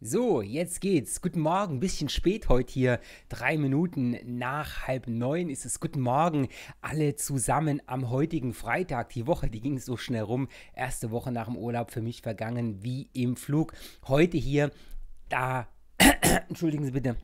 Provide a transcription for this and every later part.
So, jetzt geht's. Guten Morgen, bisschen spät heute hier. Drei Minuten nach halb neun ist es. Guten Morgen, alle zusammen am heutigen Freitag. Die Woche, die ging so schnell rum. Erste Woche nach dem Urlaub für mich vergangen wie im Flug. Heute hier, da, entschuldigen Sie bitte.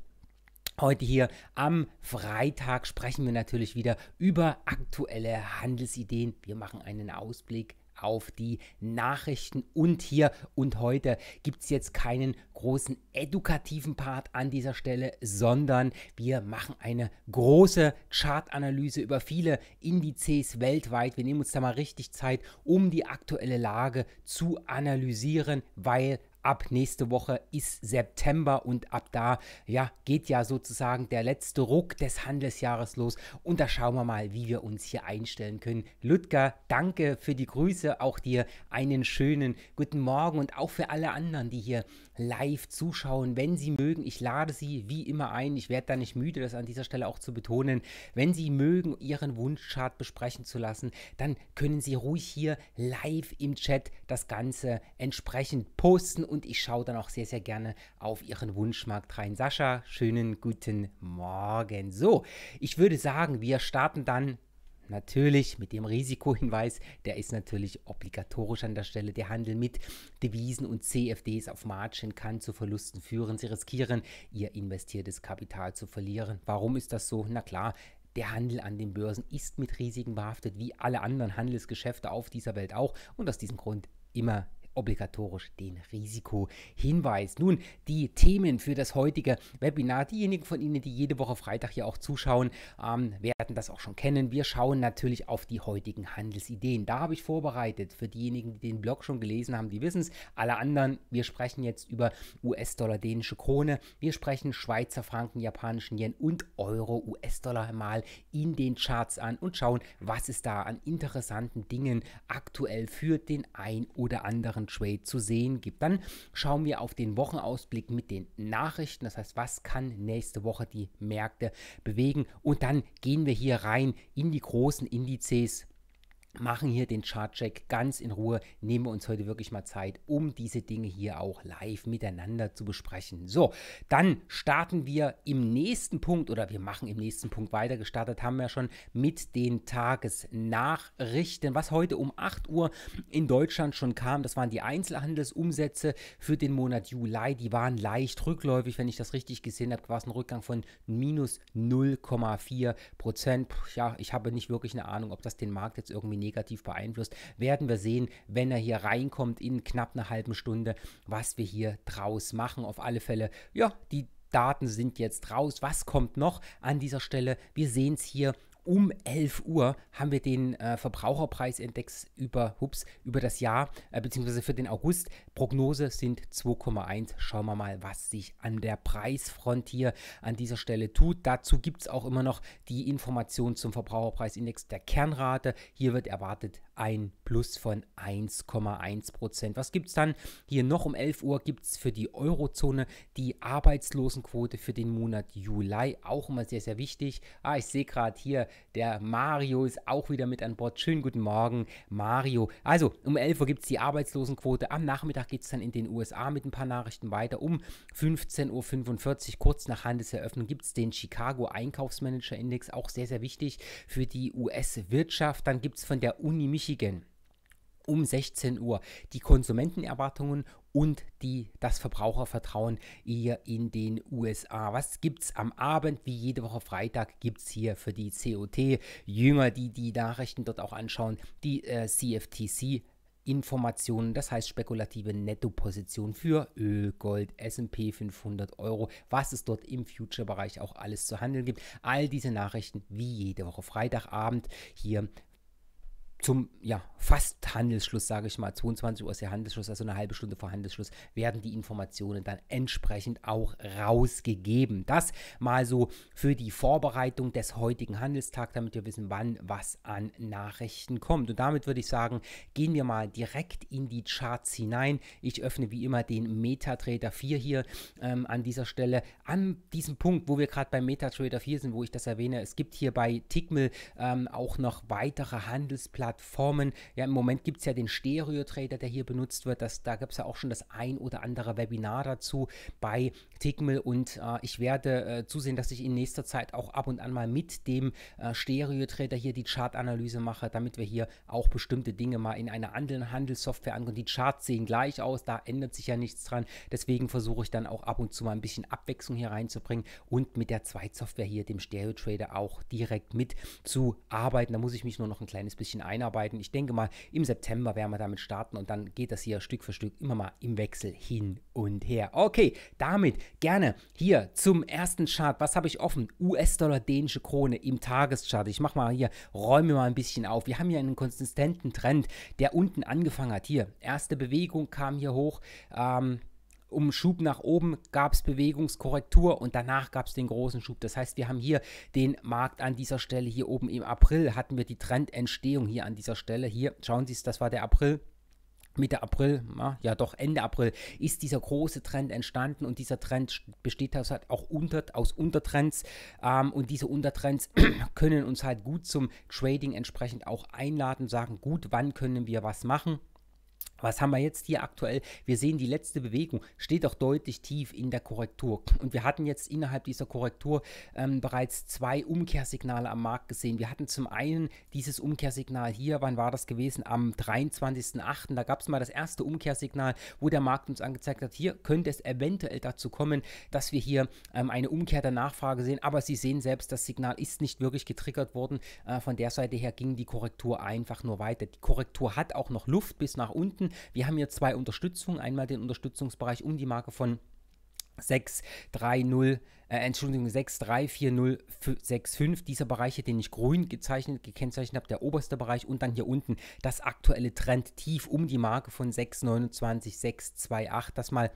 Heute hier am Freitag sprechen wir natürlich wieder über aktuelle Handelsideen. Wir machen einen Ausblick auf die Nachrichten. Und hier und heute gibt es jetzt keinen großen edukativen Part an dieser Stelle, sondern wir machen eine große Chartanalyse über viele Indizes weltweit. Wir nehmen uns da mal richtig Zeit, um die aktuelle Lage zu analysieren, weil ab nächste Woche ist September und ab da ja, geht ja sozusagen der letzte Ruck des Handelsjahres los und da schauen wir mal, wie wir uns hier einstellen können. Ludger, danke für die Grüße, auch dir einen schönen guten Morgen und auch für alle anderen, die hier live zuschauen, wenn Sie mögen. Ich lade Sie wie immer ein. Ich werde da nicht müde, das an dieser Stelle auch zu betonen. Wenn Sie mögen, Ihren Wunschchart besprechen zu lassen, dann können Sie ruhig hier live im Chat das Ganze entsprechend posten und ich schaue dann auch sehr, sehr gerne auf Ihren Wunschmarkt rein. Sascha, schönen guten Morgen. So, ich würde sagen, wir starten dann Natürlich mit dem Risikohinweis, der ist natürlich obligatorisch an der Stelle. Der Handel mit Devisen und CFDs auf Margin kann zu Verlusten führen. Sie riskieren, ihr investiertes Kapital zu verlieren. Warum ist das so? Na klar, der Handel an den Börsen ist mit Risiken behaftet, wie alle anderen Handelsgeschäfte auf dieser Welt auch. Und aus diesem Grund immer obligatorisch den Risikohinweis. Nun, die Themen für das heutige Webinar, diejenigen von Ihnen, die jede Woche Freitag hier auch zuschauen, ähm, werden das auch schon kennen. Wir schauen natürlich auf die heutigen Handelsideen. Da habe ich vorbereitet, für diejenigen, die den Blog schon gelesen haben, die wissen es. Alle anderen, wir sprechen jetzt über US-Dollar, dänische Krone, wir sprechen Schweizer Franken, japanischen Yen und Euro, US-Dollar mal in den Charts an und schauen, was es da an interessanten Dingen aktuell für den ein oder anderen Wochen Trade zu sehen gibt. Dann schauen wir auf den Wochenausblick mit den Nachrichten, das heißt, was kann nächste Woche die Märkte bewegen und dann gehen wir hier rein in die großen Indizes machen hier den Chartcheck ganz in Ruhe. Nehmen wir uns heute wirklich mal Zeit, um diese Dinge hier auch live miteinander zu besprechen. So, dann starten wir im nächsten Punkt oder wir machen im nächsten Punkt weiter. Gestartet haben wir schon mit den Tagesnachrichten. Was heute um 8 Uhr in Deutschland schon kam, das waren die Einzelhandelsumsätze für den Monat Juli. Die waren leicht rückläufig, wenn ich das richtig gesehen habe, war es ein Rückgang von minus 0,4 Prozent. Ja, ich habe nicht wirklich eine Ahnung, ob das den Markt jetzt irgendwie negativ beeinflusst. Werden wir sehen, wenn er hier reinkommt in knapp einer halben Stunde, was wir hier draus machen. Auf alle Fälle, ja, die Daten sind jetzt raus. Was kommt noch an dieser Stelle? Wir sehen es hier um 11 Uhr haben wir den äh, Verbraucherpreisindex über, hups, über das Jahr äh, bzw. für den August. Prognose sind 2,1. Schauen wir mal, was sich an der Preisfront hier an dieser Stelle tut. Dazu gibt es auch immer noch die Information zum Verbraucherpreisindex der Kernrate. Hier wird erwartet ein Plus von 1,1 Prozent. Was gibt es dann? Hier noch um 11 Uhr gibt es für die Eurozone die Arbeitslosenquote für den Monat Juli. Auch immer sehr, sehr wichtig. Ah, ich sehe gerade hier, der Mario ist auch wieder mit an Bord. Schönen guten Morgen, Mario. Also, um 11 Uhr gibt es die Arbeitslosenquote. Am Nachmittag geht es dann in den USA mit ein paar Nachrichten weiter. Um 15.45 Uhr, kurz nach Handelseröffnung, gibt es den Chicago Einkaufsmanager-Index, auch sehr, sehr wichtig für die US-Wirtschaft. Dann gibt es von der Uni Michigan um 16 Uhr die Konsumentenerwartungen und die, das Verbrauchervertrauen eher in den USA. Was gibt es am Abend, wie jede Woche Freitag, gibt es hier für die COT Jünger, die die Nachrichten dort auch anschauen, die äh, CFTC. Informationen, das heißt spekulative Nettoposition für Öl, Gold, SP 500 Euro, was es dort im Future-Bereich auch alles zu handeln gibt. All diese Nachrichten wie jede Woche Freitagabend hier zum ja, fast Handelsschluss, sage ich mal, 22 Uhr ist der Handelsschluss, also eine halbe Stunde vor Handelsschluss, werden die Informationen dann entsprechend auch rausgegeben. Das mal so für die Vorbereitung des heutigen Handelstags, damit wir wissen, wann was an Nachrichten kommt. Und damit würde ich sagen, gehen wir mal direkt in die Charts hinein. Ich öffne wie immer den MetaTrader 4 hier ähm, an dieser Stelle. An diesem Punkt, wo wir gerade bei MetaTrader 4 sind, wo ich das erwähne, es gibt hier bei Tickmill ähm, auch noch weitere Handelsplatten Plattformen. Ja, im Moment gibt es ja den Stereo-Trader, der hier benutzt wird. Das, da gibt es ja auch schon das ein oder andere Webinar dazu bei Tickmill und äh, ich werde äh, zusehen, dass ich in nächster Zeit auch ab und an mal mit dem äh, Stereo-Trader hier die Chartanalyse mache, damit wir hier auch bestimmte Dinge mal in einer anderen Handelssoftware angucken. Die Charts sehen gleich aus, da ändert sich ja nichts dran. Deswegen versuche ich dann auch ab und zu mal ein bisschen Abwechslung hier reinzubringen und mit der Zweitsoftware hier, dem Stereo-Trader, auch direkt mit zu arbeiten. Da muss ich mich nur noch ein kleines bisschen einarbeiten einarbeiten. Ich denke mal, im September werden wir damit starten und dann geht das hier Stück für Stück immer mal im Wechsel hin und her. Okay, damit gerne hier zum ersten Chart. Was habe ich offen? US-Dollar, dänische Krone im Tageschart. Ich mache mal hier, räume mal ein bisschen auf. Wir haben hier einen konsistenten Trend, der unten angefangen hat. Hier, erste Bewegung kam hier hoch. Ähm, um Schub nach oben gab es Bewegungskorrektur und danach gab es den großen Schub. Das heißt, wir haben hier den Markt an dieser Stelle hier oben im April hatten wir die Trendentstehung hier an dieser Stelle. Hier schauen Sie es, das war der April. Mitte April, ja doch Ende April, ist dieser große Trend entstanden und dieser Trend besteht aus, auch unter, aus Untertrends ähm, und diese Untertrends können uns halt gut zum Trading entsprechend auch einladen, sagen, gut, wann können wir was machen. Was haben wir jetzt hier aktuell? Wir sehen, die letzte Bewegung steht auch deutlich tief in der Korrektur. Und wir hatten jetzt innerhalb dieser Korrektur ähm, bereits zwei Umkehrsignale am Markt gesehen. Wir hatten zum einen dieses Umkehrsignal hier, wann war das gewesen? Am 23.08. Da gab es mal das erste Umkehrsignal, wo der Markt uns angezeigt hat, hier könnte es eventuell dazu kommen, dass wir hier ähm, eine Umkehr der Nachfrage sehen. Aber Sie sehen selbst, das Signal ist nicht wirklich getriggert worden. Äh, von der Seite her ging die Korrektur einfach nur weiter. Die Korrektur hat auch noch Luft bis nach unten. Geschichten. Wir haben hier zwei Unterstützungen. Einmal den Unterstützungsbereich um die Marke von 630, äh, Entschuldigung, 634065, dieser Bereich hier, den ich grün gezeichnet, gekennzeichnet habe, der oberste Bereich und dann hier unten das aktuelle Trendtief um die Marke von 629628. das mal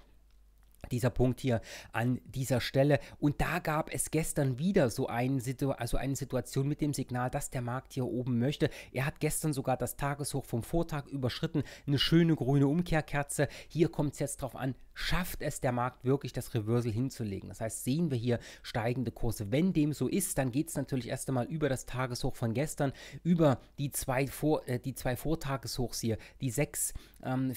dieser Punkt hier an dieser Stelle. Und da gab es gestern wieder so einen Situ also eine Situation mit dem Signal, dass der Markt hier oben möchte. Er hat gestern sogar das Tageshoch vom Vortag überschritten. Eine schöne grüne Umkehrkerze. Hier kommt es jetzt drauf an, schafft es der Markt wirklich, das Reversal hinzulegen. Das heißt, sehen wir hier steigende Kurse. Wenn dem so ist, dann geht es natürlich erst einmal über das Tageshoch von gestern, über die zwei, Vor äh, die zwei Vortageshochs hier, die 6, ähm,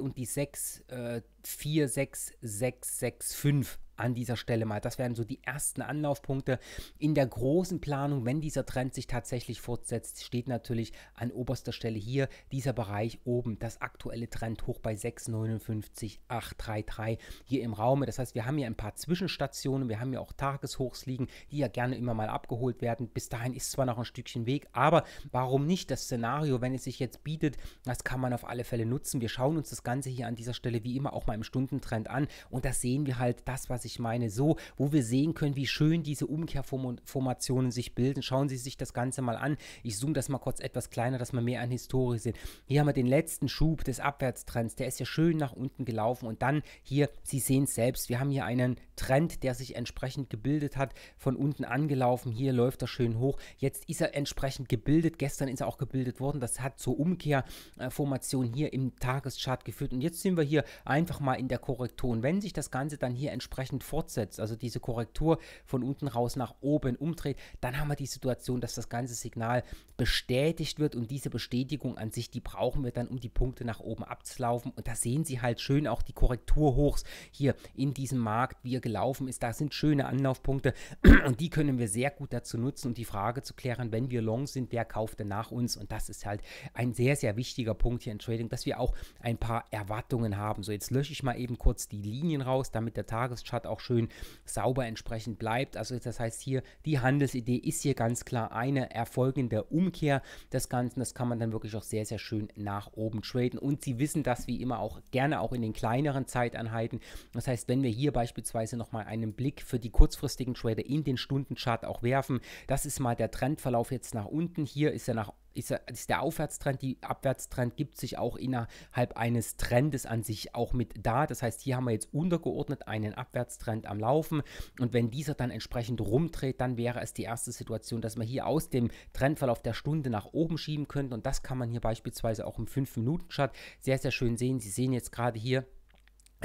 und die 6, äh, 46665 an dieser Stelle mal. Das wären so die ersten Anlaufpunkte. In der großen Planung, wenn dieser Trend sich tatsächlich fortsetzt, steht natürlich an oberster Stelle hier dieser Bereich oben, das aktuelle Trend hoch bei 6,59,833 hier im Raume. Das heißt, wir haben hier ein paar Zwischenstationen, wir haben ja auch Tageshochs liegen, die ja gerne immer mal abgeholt werden. Bis dahin ist zwar noch ein Stückchen Weg, aber warum nicht das Szenario, wenn es sich jetzt bietet, das kann man auf alle Fälle nutzen. Wir schauen uns das Ganze hier an dieser Stelle wie immer auch mal im Stundentrend an und da sehen wir halt das, was ich meine. So, wo wir sehen können, wie schön diese Umkehrformationen sich bilden. Schauen Sie sich das Ganze mal an. Ich zoome das mal kurz etwas kleiner, dass man mehr an Historie sieht. Hier haben wir den letzten Schub des Abwärtstrends. Der ist ja schön nach unten gelaufen und dann hier, Sie sehen es selbst, wir haben hier einen Trend, der sich entsprechend gebildet hat, von unten angelaufen. Hier läuft er schön hoch. Jetzt ist er entsprechend gebildet. Gestern ist er auch gebildet worden. Das hat zur Umkehrformation hier im Tageschart geführt. Und jetzt sind wir hier einfach mal in der Korrektur. Und wenn sich das Ganze dann hier entsprechend entsprechend fortsetzt, also diese Korrektur von unten raus nach oben umdreht, dann haben wir die Situation, dass das ganze Signal bestätigt wird und diese Bestätigung an sich, die brauchen wir dann, um die Punkte nach oben abzulaufen. Und da sehen Sie halt schön auch die Korrekturhochs hier in diesem Markt, wie er gelaufen ist. Da sind schöne Anlaufpunkte und die können wir sehr gut dazu nutzen, um die Frage zu klären, wenn wir long sind, wer kauft denn nach uns? Und das ist halt ein sehr, sehr wichtiger Punkt hier in Trading, dass wir auch ein paar Erwartungen haben. So, jetzt lösche ich mal eben kurz die Linien raus, damit der Tageschart auch schön sauber entsprechend bleibt. Also das heißt hier, die Handelsidee ist hier ganz klar eine erfolgende Umkehr des Ganzen. Das kann man dann wirklich auch sehr, sehr schön nach oben traden. Und Sie wissen das wie immer auch gerne auch in den kleineren Zeiteinheiten. Das heißt, wenn wir hier beispielsweise nochmal einen Blick für die kurzfristigen Trader in den Stundenchart auch werfen, das ist mal der Trendverlauf jetzt nach unten. Hier ist er nach ist, ist der Aufwärtstrend, die Abwärtstrend gibt sich auch innerhalb eines Trendes an sich auch mit da. Das heißt, hier haben wir jetzt untergeordnet einen Abwärtstrend am Laufen und wenn dieser dann entsprechend rumdreht, dann wäre es die erste Situation, dass man hier aus dem Trendverlauf der Stunde nach oben schieben könnte und das kann man hier beispielsweise auch im 5-Minuten-Chart sehr, sehr schön sehen. Sie sehen jetzt gerade hier,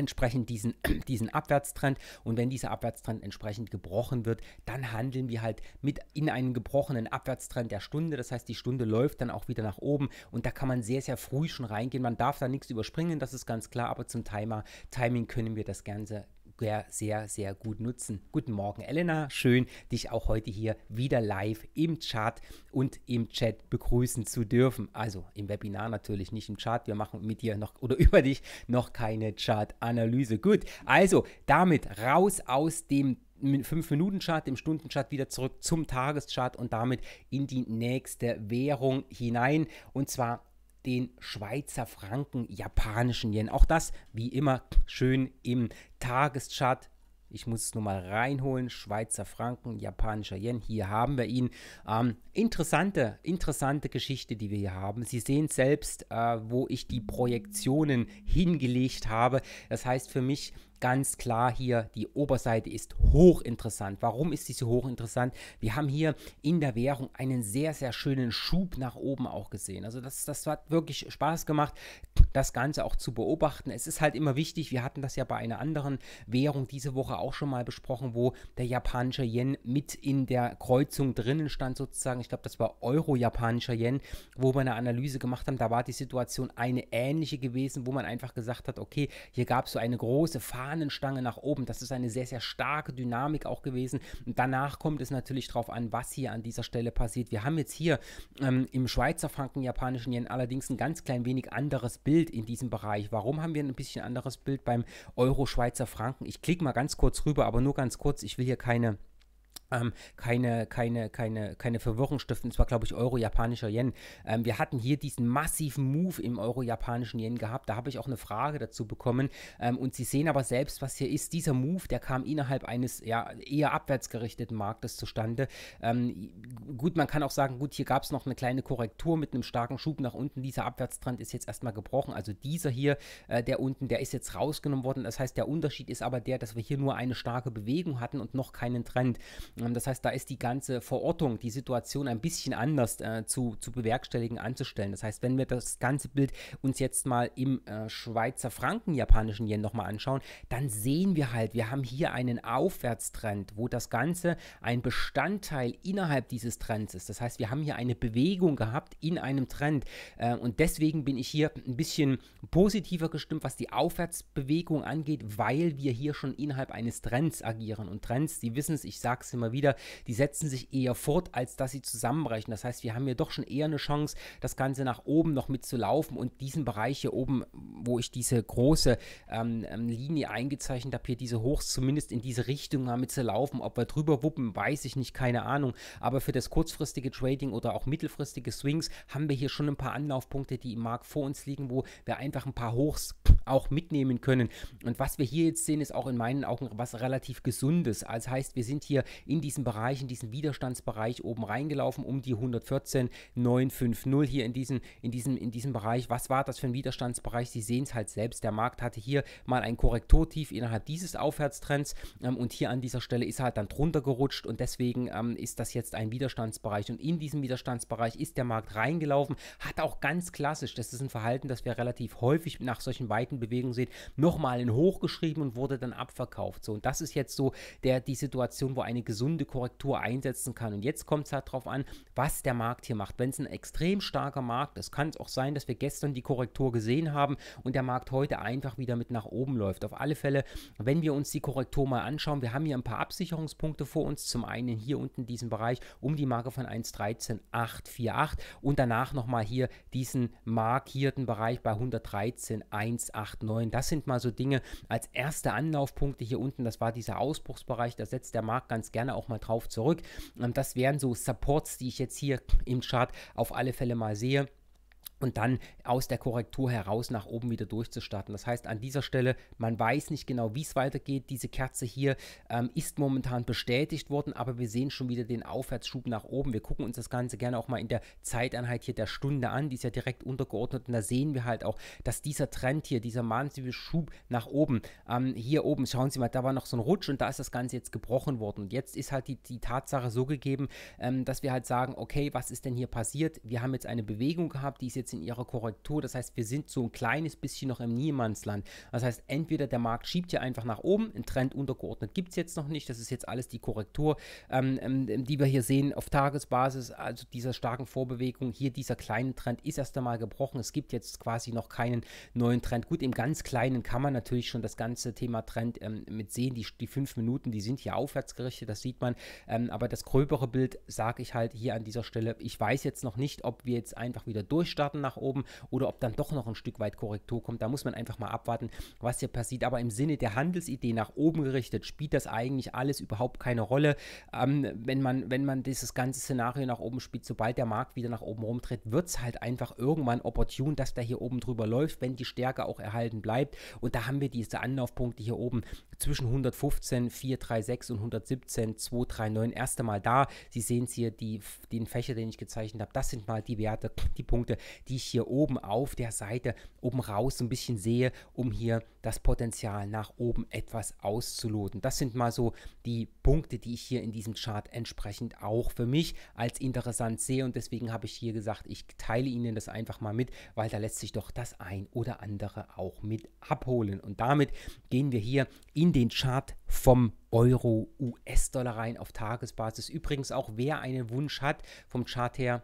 entsprechend diesen, diesen Abwärtstrend. Und wenn dieser Abwärtstrend entsprechend gebrochen wird, dann handeln wir halt mit in einen gebrochenen Abwärtstrend der Stunde. Das heißt, die Stunde läuft dann auch wieder nach oben und da kann man sehr, sehr früh schon reingehen. Man darf da nichts überspringen, das ist ganz klar, aber zum Timer, Timing können wir das Ganze sehr, sehr, sehr gut nutzen. Guten Morgen, Elena. Schön, dich auch heute hier wieder live im Chat und im Chat begrüßen zu dürfen. Also im Webinar natürlich, nicht im Chat. Wir machen mit dir noch oder über dich noch keine Chart-Analyse. Gut, also damit raus aus dem 5-Minuten-Chart, dem Stunden-Chart wieder zurück zum Tageschart und damit in die nächste Währung hinein. Und zwar den Schweizer Franken, japanischen Yen. Auch das wie immer schön im Tageschart. Ich muss es nur mal reinholen. Schweizer Franken, japanischer Yen. Hier haben wir ihn. Ähm, interessante, interessante Geschichte, die wir hier haben. Sie sehen selbst, äh, wo ich die Projektionen hingelegt habe. Das heißt für mich, ganz klar hier, die Oberseite ist hochinteressant. Warum ist diese hochinteressant? Wir haben hier in der Währung einen sehr, sehr schönen Schub nach oben auch gesehen. Also das, das hat wirklich Spaß gemacht das Ganze auch zu beobachten. Es ist halt immer wichtig, wir hatten das ja bei einer anderen Währung diese Woche auch schon mal besprochen, wo der japanische Yen mit in der Kreuzung drinnen stand sozusagen. Ich glaube, das war Euro-japanischer Yen, wo wir eine Analyse gemacht haben. Da war die Situation eine ähnliche gewesen, wo man einfach gesagt hat, okay, hier gab es so eine große Fahnenstange nach oben. Das ist eine sehr, sehr starke Dynamik auch gewesen. Und danach kommt es natürlich darauf an, was hier an dieser Stelle passiert. Wir haben jetzt hier ähm, im Schweizer Franken japanischen Yen allerdings ein ganz klein wenig anderes Bild Bild in diesem Bereich? Warum haben wir ein bisschen anderes Bild beim Euro-Schweizer Franken? Ich klicke mal ganz kurz rüber, aber nur ganz kurz. Ich will hier keine ähm, keine, keine, keine, keine Verwirrung stiften. Es war, glaube ich, Euro-japanischer Yen. Ähm, wir hatten hier diesen massiven Move im Euro-japanischen Yen gehabt. Da habe ich auch eine Frage dazu bekommen. Ähm, und Sie sehen aber selbst, was hier ist. Dieser Move, der kam innerhalb eines ja, eher abwärts gerichteten Marktes zustande. Ähm, gut, man kann auch sagen, gut, hier gab es noch eine kleine Korrektur mit einem starken Schub nach unten. Dieser Abwärtstrend ist jetzt erstmal gebrochen. Also dieser hier, äh, der unten, der ist jetzt rausgenommen worden. Das heißt, der Unterschied ist aber der, dass wir hier nur eine starke Bewegung hatten und noch keinen Trend. Ähm, das heißt, da ist die ganze Verortung, die Situation ein bisschen anders äh, zu, zu bewerkstelligen, anzustellen. Das heißt, wenn wir das ganze Bild uns jetzt mal im äh, Schweizer Franken, japanischen Yen nochmal anschauen, dann sehen wir halt, wir haben hier einen Aufwärtstrend, wo das Ganze ein Bestandteil innerhalb dieses Trends ist. Das heißt, wir haben hier eine Bewegung gehabt in einem Trend. Äh, und deswegen bin ich hier ein bisschen positiver gestimmt, was die Aufwärtsbewegung angeht, weil wir hier schon innerhalb eines Trends agieren. Und Trends, Sie wissen es, ich sage es immer wieder, die setzen sich eher fort, als dass sie zusammenbrechen. Das heißt, wir haben hier doch schon eher eine Chance, das Ganze nach oben noch mitzulaufen und diesen Bereich hier oben, wo ich diese große ähm, ähm, Linie eingezeichnet habe, hier diese Hochs zumindest in diese Richtung mal mitzulaufen. Ob wir drüber wuppen, weiß ich nicht, keine Ahnung. Aber für das kurzfristige Trading oder auch mittelfristige Swings haben wir hier schon ein paar Anlaufpunkte, die im Markt vor uns liegen, wo wir einfach ein paar Hochs auch mitnehmen können. Und was wir hier jetzt sehen, ist auch in meinen Augen was relativ Gesundes. Also heißt, wir sind hier in in diesen Bereich, in diesen Widerstandsbereich oben reingelaufen, um die 114,950 hier in diesem, in diesem, in diesem Bereich. Was war das für ein Widerstandsbereich? Sie sehen es halt selbst. Der Markt hatte hier mal ein Korrekturtief innerhalb dieses Aufwärtstrends ähm, und hier an dieser Stelle ist er halt dann drunter gerutscht und deswegen ähm, ist das jetzt ein Widerstandsbereich. Und in diesem Widerstandsbereich ist der Markt reingelaufen, hat auch ganz klassisch, das ist ein Verhalten, das wir relativ häufig nach solchen weiten Bewegungen sehen, nochmal in hoch geschrieben und wurde dann abverkauft. So, und das ist jetzt so der, die Situation, wo eine gesunde Sekunde-Korrektur einsetzen kann. Und jetzt kommt es halt darauf an, was der Markt hier macht. Wenn es ein extrem starker Markt ist, kann es auch sein, dass wir gestern die Korrektur gesehen haben und der Markt heute einfach wieder mit nach oben läuft. Auf alle Fälle, wenn wir uns die Korrektur mal anschauen, wir haben hier ein paar Absicherungspunkte vor uns. Zum einen hier unten diesen Bereich um die Marke von 1.13848 und danach nochmal hier diesen markierten Bereich bei 113.189. Das sind mal so Dinge als erste Anlaufpunkte hier unten. Das war dieser Ausbruchsbereich. Da setzt der Markt ganz gerne gerne auch mal drauf zurück. Ähm, das wären so Supports, die ich jetzt hier im Chart auf alle Fälle mal sehe und dann aus der Korrektur heraus nach oben wieder durchzustarten. Das heißt, an dieser Stelle, man weiß nicht genau, wie es weitergeht. Diese Kerze hier ähm, ist momentan bestätigt worden, aber wir sehen schon wieder den Aufwärtsschub nach oben. Wir gucken uns das Ganze gerne auch mal in der Zeiteinheit hier der Stunde an. Die ist ja direkt untergeordnet und da sehen wir halt auch, dass dieser Trend hier, dieser massive Schub nach oben, ähm, hier oben, schauen Sie mal, da war noch so ein Rutsch und da ist das Ganze jetzt gebrochen worden. Und jetzt ist halt die, die Tatsache so gegeben, ähm, dass wir halt sagen, okay, was ist denn hier passiert? Wir haben jetzt eine Bewegung gehabt, die ist jetzt jetzt in ihrer Korrektur. Das heißt, wir sind so ein kleines bisschen noch im Niemandsland. Das heißt, entweder der Markt schiebt hier einfach nach oben, ein Trend untergeordnet gibt es jetzt noch nicht. Das ist jetzt alles die Korrektur, ähm, ähm, die wir hier sehen auf Tagesbasis, also dieser starken Vorbewegung. Hier dieser kleine Trend ist erst einmal gebrochen. Es gibt jetzt quasi noch keinen neuen Trend. Gut, im ganz kleinen kann man natürlich schon das ganze Thema Trend ähm, mit sehen. Die, die fünf Minuten, die sind hier aufwärts gerichtet, das sieht man. Ähm, aber das gröbere Bild sage ich halt hier an dieser Stelle. Ich weiß jetzt noch nicht, ob wir jetzt einfach wieder durchstarten Daumen nach oben oder ob dann doch noch ein Stück weit Korrektur kommt. Da muss man einfach mal abwarten, was hier passiert. Aber im Sinne der Handelsidee nach oben gerichtet spielt das eigentlich alles überhaupt keine Rolle. Ähm, wenn, man, wenn man dieses ganze Szenario nach oben spielt, sobald der Markt wieder nach oben rumtritt, wird es halt einfach irgendwann opportun, dass der hier oben drüber läuft, wenn die Stärke auch erhalten bleibt. Und da haben wir diese Anlaufpunkte hier oben zwischen 115 436 und 117 239 erst einmal da. Sie sehen es hier, die, den Fächer, den ich gezeichnet habe, das sind mal die Werte, die Punkte, die ich hier oben auf der Seite oben raus ein bisschen sehe, um hier das Potenzial nach oben etwas auszuloten. Das sind mal so die Punkte, die ich hier in diesem Chart entsprechend auch für mich als interessant sehe und deswegen habe ich hier gesagt, ich teile Ihnen das einfach mal mit, weil da lässt sich doch das ein oder andere auch mit abholen. Und damit gehen wir hier in den Chart vom Euro US-Dollar rein auf Tagesbasis. Übrigens auch, wer einen Wunsch hat vom Chart her,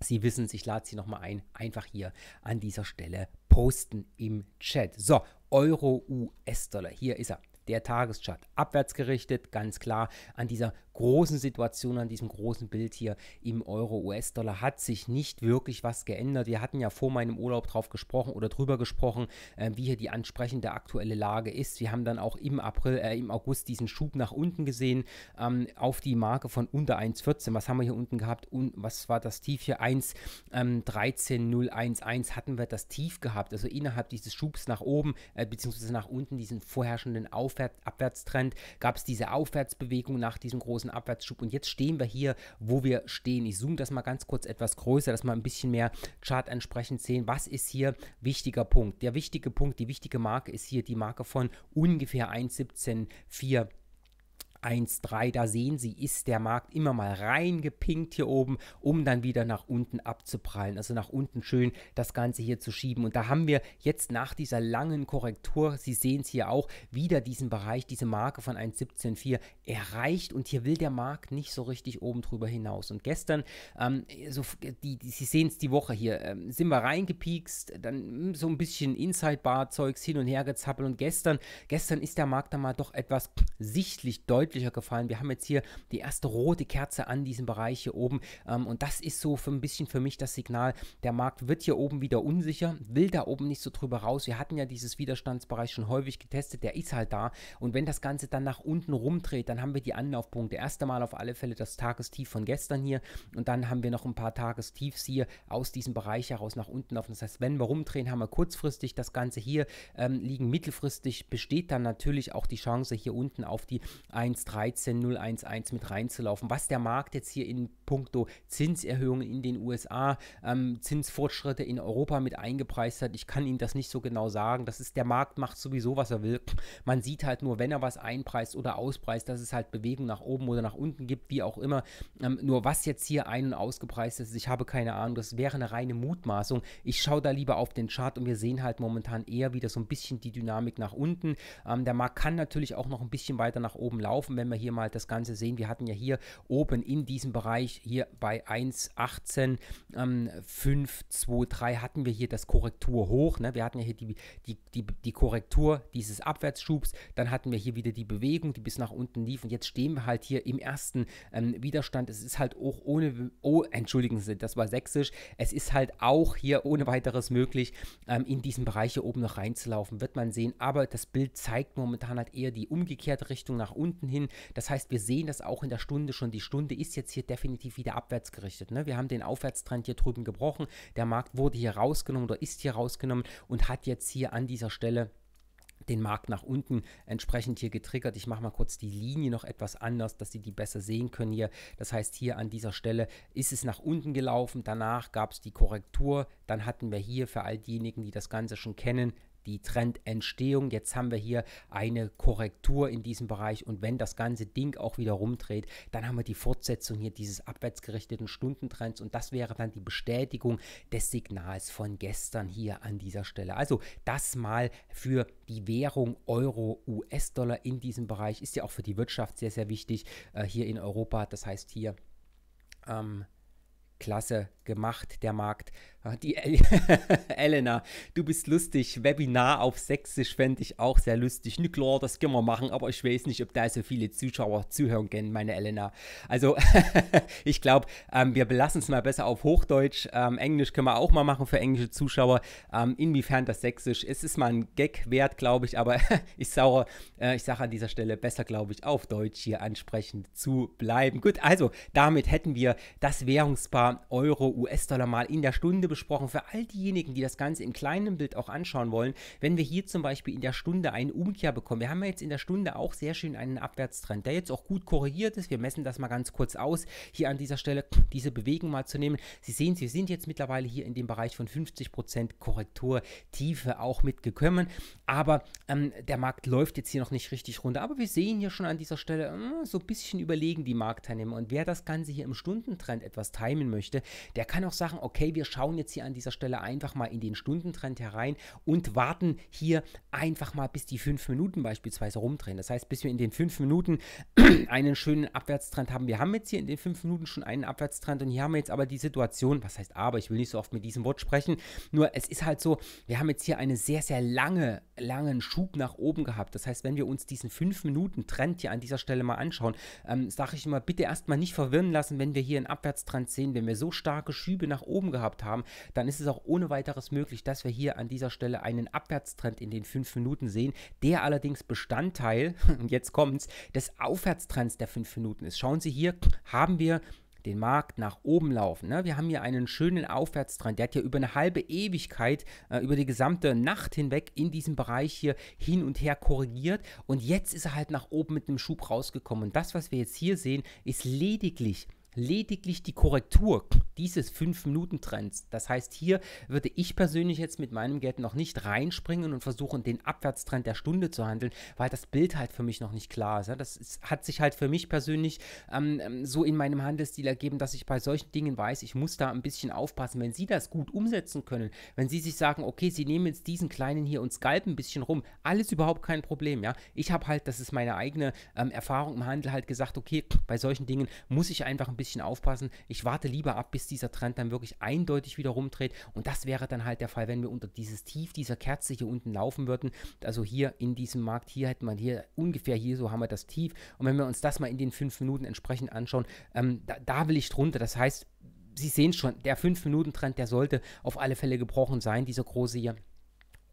Sie wissen ich lade Sie nochmal ein, einfach hier an dieser Stelle posten im Chat. So, Euro US-Dollar, hier ist er der Tageschart. Abwärts gerichtet, ganz klar, an dieser großen Situation, an diesem großen Bild hier im Euro-US-Dollar hat sich nicht wirklich was geändert. Wir hatten ja vor meinem Urlaub drauf gesprochen oder drüber gesprochen, äh, wie hier die ansprechende aktuelle Lage ist. Wir haben dann auch im April, äh, im August diesen Schub nach unten gesehen ähm, auf die Marke von unter 1,14. Was haben wir hier unten gehabt? Und was war das Tief hier? 1,13011 ähm, hatten wir das Tief gehabt. Also innerhalb dieses Schubs nach oben äh, bzw. nach unten diesen vorherrschenden Auf Aufwärts Abwärtstrend, gab es diese Aufwärtsbewegung nach diesem großen Abwärtsschub und jetzt stehen wir hier, wo wir stehen. Ich zoome das mal ganz kurz etwas größer, dass wir ein bisschen mehr Chart entsprechend sehen. Was ist hier wichtiger Punkt? Der wichtige Punkt, die wichtige Marke ist hier die Marke von ungefähr 1,174. 1,3. Da sehen Sie, ist der Markt immer mal reingepinkt hier oben, um dann wieder nach unten abzuprallen. Also nach unten schön das Ganze hier zu schieben. Und da haben wir jetzt nach dieser langen Korrektur, Sie sehen es hier auch, wieder diesen Bereich, diese Marke von 1,17,4 erreicht. Und hier will der Markt nicht so richtig oben drüber hinaus. Und gestern, ähm, so, die, die, Sie sehen es die Woche hier, ähm, sind wir reingepiekst, dann so ein bisschen Inside-Bar-Zeugs hin und her gezappelt. Und gestern, gestern ist der Markt da mal doch etwas sichtlich deutlich deutlicher gefallen. Wir haben jetzt hier die erste rote Kerze an diesem Bereich hier oben ähm, und das ist so für ein bisschen für mich das Signal, der Markt wird hier oben wieder unsicher, will da oben nicht so drüber raus. Wir hatten ja dieses Widerstandsbereich schon häufig getestet, der ist halt da und wenn das Ganze dann nach unten rumdreht, dann haben wir die Anlaufpunkte. Erste Mal auf alle Fälle das Tagestief von gestern hier und dann haben wir noch ein paar Tagestiefs hier aus diesem Bereich heraus nach unten laufen. Das heißt, wenn wir rumdrehen, haben wir kurzfristig das Ganze hier ähm, liegen. Mittelfristig besteht dann natürlich auch die Chance hier unten auf die 1, 1,13,011 mit reinzulaufen. Was der Markt jetzt hier in puncto Zinserhöhungen in den USA, ähm, Zinsfortschritte in Europa mit eingepreist hat, ich kann Ihnen das nicht so genau sagen. Das ist, der Markt macht sowieso, was er will. Man sieht halt nur, wenn er was einpreist oder auspreist, dass es halt Bewegung nach oben oder nach unten gibt, wie auch immer. Ähm, nur was jetzt hier ein- und ausgepreist ist, ich habe keine Ahnung. Das wäre eine reine Mutmaßung. Ich schaue da lieber auf den Chart und wir sehen halt momentan eher wieder so ein bisschen die Dynamik nach unten. Ähm, der Markt kann natürlich auch noch ein bisschen weiter nach oben laufen laufen, wenn wir hier mal das Ganze sehen. Wir hatten ja hier oben in diesem Bereich hier bei 1,18, ähm, 5, 2, 3 hatten wir hier das Korrekturhoch. Ne? Wir hatten ja hier die, die, die, die Korrektur dieses Abwärtsschubs. Dann hatten wir hier wieder die Bewegung, die bis nach unten lief. Und jetzt stehen wir halt hier im ersten ähm, Widerstand. Es ist halt auch ohne, oh, entschuldigen Sie, das war sächsisch. Es ist halt auch hier ohne weiteres möglich, ähm, in diesen Bereich hier oben noch reinzulaufen. Wird man sehen. Aber das Bild zeigt momentan halt eher die umgekehrte Richtung nach unten hin hin. Das heißt, wir sehen das auch in der Stunde schon. Die Stunde ist jetzt hier definitiv wieder abwärts gerichtet. Ne? Wir haben den Aufwärtstrend hier drüben gebrochen. Der Markt wurde hier rausgenommen oder ist hier rausgenommen und hat jetzt hier an dieser Stelle den Markt nach unten entsprechend hier getriggert. Ich mache mal kurz die Linie noch etwas anders, dass Sie die besser sehen können hier. Das heißt, hier an dieser Stelle ist es nach unten gelaufen, danach gab es die Korrektur, dann hatten wir hier für all diejenigen, die das Ganze schon kennen, die Trendentstehung. Jetzt haben wir hier eine Korrektur in diesem Bereich und wenn das ganze Ding auch wieder rumdreht, dann haben wir die Fortsetzung hier dieses abwärtsgerichteten Stundentrends und das wäre dann die Bestätigung des Signals von gestern hier an dieser Stelle. Also das mal für die Währung Euro, US-Dollar in diesem Bereich ist ja auch für die Wirtschaft sehr, sehr wichtig äh, hier in Europa. Das heißt hier ähm, klasse gemacht, der Markt. Ah, die El Elena, du bist lustig. Webinar auf Sächsisch fände ich auch sehr lustig. Ne, klar, das können wir machen, aber ich weiß nicht, ob da so viele Zuschauer zuhören können, meine Elena. Also, ich glaube, ähm, wir belassen es mal besser auf Hochdeutsch. Ähm, Englisch können wir auch mal machen für englische Zuschauer. Ähm, inwiefern das Sächsisch ist, ist mal ein Gag wert, glaube ich, aber ich, saure, äh, ich sage an dieser Stelle besser, glaube ich, auf Deutsch hier ansprechend zu bleiben. Gut, also damit hätten wir das Währungspaar Euro US-Dollar mal in der Stunde besprochen. Für all diejenigen, die das Ganze im kleinen Bild auch anschauen wollen, wenn wir hier zum Beispiel in der Stunde eine Umkehr bekommen. Wir haben ja jetzt in der Stunde auch sehr schön einen Abwärtstrend, der jetzt auch gut korrigiert ist. Wir messen das mal ganz kurz aus, hier an dieser Stelle diese Bewegung mal zu nehmen. Sie sehen, Sie sind jetzt mittlerweile hier in dem Bereich von 50% Korrekturtiefe auch mitgekommen. Aber ähm, der Markt läuft jetzt hier noch nicht richtig runter. Aber wir sehen hier schon an dieser Stelle mh, äh, so ein bisschen überlegen die Marktteilnehmer. Und wer das Ganze hier im Stundentrend etwas timen möchte, der er kann auch sagen, okay, wir schauen jetzt hier an dieser Stelle einfach mal in den Stundentrend herein und warten hier einfach mal, bis die fünf Minuten beispielsweise rumdrehen. Das heißt, bis wir in den fünf Minuten einen schönen Abwärtstrend haben. Wir haben jetzt hier in den fünf Minuten schon einen Abwärtstrend und hier haben wir jetzt aber die Situation, was heißt aber, ich will nicht so oft mit diesem Wort sprechen, nur es ist halt so, wir haben jetzt hier einen sehr, sehr lange, langen Schub nach oben gehabt. Das heißt, wenn wir uns diesen fünf Minuten Trend hier an dieser Stelle mal anschauen, ähm, sage ich immer, bitte erstmal nicht verwirren lassen, wenn wir hier einen Abwärtstrend sehen, wenn wir so starke Schübe nach oben gehabt haben, dann ist es auch ohne weiteres möglich, dass wir hier an dieser Stelle einen Abwärtstrend in den 5 Minuten sehen, der allerdings Bestandteil, und jetzt kommt's, des Aufwärtstrends der 5 Minuten ist. Schauen Sie hier, haben wir den Markt nach oben laufen. Ne? Wir haben hier einen schönen Aufwärtstrend, der hat ja über eine halbe Ewigkeit, äh, über die gesamte Nacht hinweg in diesem Bereich hier hin und her korrigiert und jetzt ist er halt nach oben mit einem Schub rausgekommen. Und das, was wir jetzt hier sehen, ist lediglich lediglich die Korrektur dieses 5-Minuten-Trends. Das heißt, hier würde ich persönlich jetzt mit meinem Geld noch nicht reinspringen und versuchen, den Abwärtstrend der Stunde zu handeln, weil das Bild halt für mich noch nicht klar ist. Das ist, hat sich halt für mich persönlich ähm, ähm, so in meinem Handelsstil ergeben, dass ich bei solchen Dingen weiß, ich muss da ein bisschen aufpassen. Wenn Sie das gut umsetzen können, wenn Sie sich sagen, okay, Sie nehmen jetzt diesen kleinen hier und scalpen ein bisschen rum, alles überhaupt kein Problem. Ja. Ich habe halt, das ist meine eigene ähm, Erfahrung im Handel, halt gesagt, okay, bei solchen Dingen muss ich einfach ein bisschen bisschen aufpassen. Ich warte lieber ab, bis dieser Trend dann wirklich eindeutig wieder rumdreht. Und das wäre dann halt der Fall, wenn wir unter dieses Tief dieser Kerze hier unten laufen würden. Also hier in diesem Markt, hier hätten wir hier ungefähr hier, so haben wir das Tief. Und wenn wir uns das mal in den fünf Minuten entsprechend anschauen, ähm, da, da will ich drunter. Das heißt, Sie sehen schon, der 5-Minuten-Trend, der sollte auf alle Fälle gebrochen sein, dieser große hier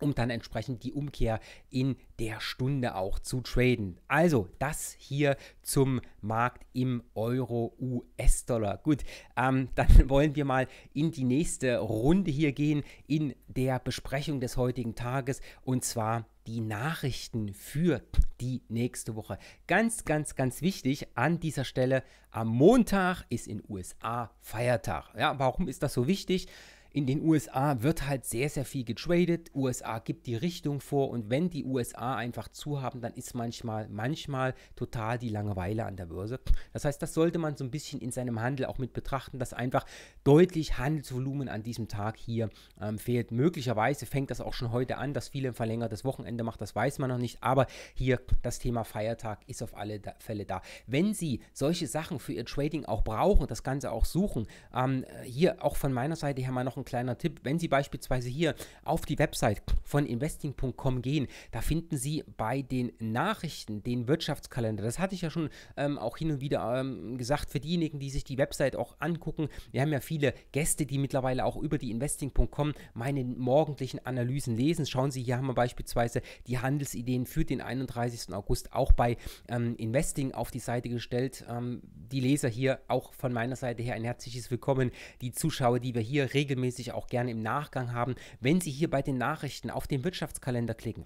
um dann entsprechend die Umkehr in der Stunde auch zu traden. Also das hier zum Markt im Euro US-Dollar. Gut, ähm, dann wollen wir mal in die nächste Runde hier gehen in der Besprechung des heutigen Tages und zwar die Nachrichten für die nächste Woche. Ganz, ganz, ganz wichtig an dieser Stelle, am Montag ist in USA Feiertag. Ja, warum ist das so wichtig? in den USA wird halt sehr, sehr viel getradet. USA gibt die Richtung vor und wenn die USA einfach zu haben, dann ist manchmal, manchmal total die Langeweile an der Börse. Das heißt, das sollte man so ein bisschen in seinem Handel auch mit betrachten, dass einfach deutlich Handelsvolumen an diesem Tag hier ähm, fehlt. Möglicherweise fängt das auch schon heute an, dass viele ein verlängertes Wochenende macht, das weiß man noch nicht, aber hier das Thema Feiertag ist auf alle da Fälle da. Wenn Sie solche Sachen für Ihr Trading auch brauchen, das Ganze auch suchen, ähm, hier auch von meiner Seite her mal noch ein ein kleiner Tipp, wenn Sie beispielsweise hier auf die Website von investing.com gehen, da finden Sie bei den Nachrichten den Wirtschaftskalender. Das hatte ich ja schon ähm, auch hin und wieder ähm, gesagt, für diejenigen, die sich die Website auch angucken. Wir haben ja viele Gäste, die mittlerweile auch über die investing.com meine morgendlichen Analysen lesen. Schauen Sie, hier haben wir beispielsweise die Handelsideen für den 31. August auch bei ähm, Investing auf die Seite gestellt. Ähm, die Leser hier auch von meiner Seite her ein herzliches Willkommen. Die Zuschauer, die wir hier regelmäßig regelmäßig auch gerne im Nachgang haben, wenn Sie hier bei den Nachrichten auf den Wirtschaftskalender klicken.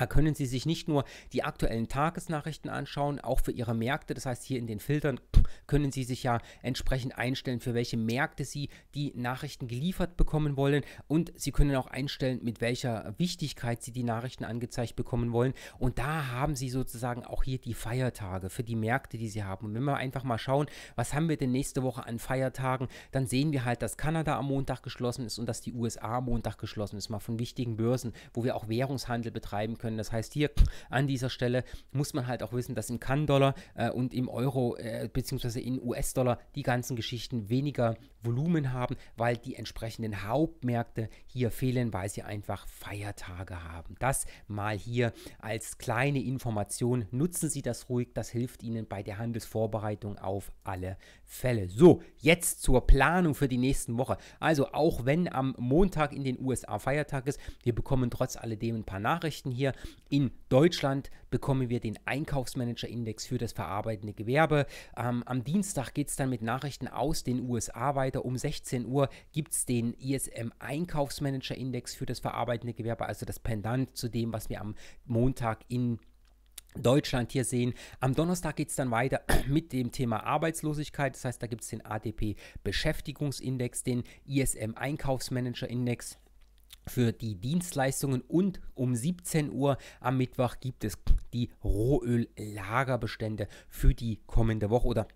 Da können Sie sich nicht nur die aktuellen Tagesnachrichten anschauen, auch für Ihre Märkte. Das heißt, hier in den Filtern können Sie sich ja entsprechend einstellen, für welche Märkte Sie die Nachrichten geliefert bekommen wollen. Und Sie können auch einstellen, mit welcher Wichtigkeit Sie die Nachrichten angezeigt bekommen wollen. Und da haben Sie sozusagen auch hier die Feiertage für die Märkte, die Sie haben. Und wenn wir einfach mal schauen, was haben wir denn nächste Woche an Feiertagen, dann sehen wir halt, dass Kanada am Montag geschlossen ist und dass die USA am Montag geschlossen ist. Mal von wichtigen Börsen, wo wir auch Währungshandel betreiben können können. Das heißt, hier an dieser Stelle muss man halt auch wissen, dass im Kann-Dollar äh, und im Euro äh, bzw. in US-Dollar die ganzen Geschichten weniger Volumen haben, weil die entsprechenden Hauptmärkte hier fehlen, weil sie einfach Feiertage haben. Das mal hier als kleine Information. Nutzen Sie das ruhig, das hilft Ihnen bei der Handelsvorbereitung auf alle Fälle. So, jetzt zur Planung für die nächsten Woche. Also auch wenn am Montag in den USA Feiertag ist, wir bekommen trotz alledem ein paar Nachrichten hier. In Deutschland bekommen wir den Einkaufsmanager-Index für das verarbeitende Gewerbe. Ähm, am Dienstag geht es dann mit Nachrichten aus den USA weiter weiter. Um 16 Uhr gibt es den ISM Einkaufsmanager-Index für das verarbeitende Gewerbe, also das Pendant zu dem, was wir am Montag in Deutschland hier sehen. Am Donnerstag geht es dann weiter mit dem Thema Arbeitslosigkeit. Das heißt, da gibt es den ADP Beschäftigungsindex, den ISM Einkaufsmanager-Index für die Dienstleistungen und um 17 Uhr am Mittwoch gibt es die Rohöllagerbestände für die kommende Woche oder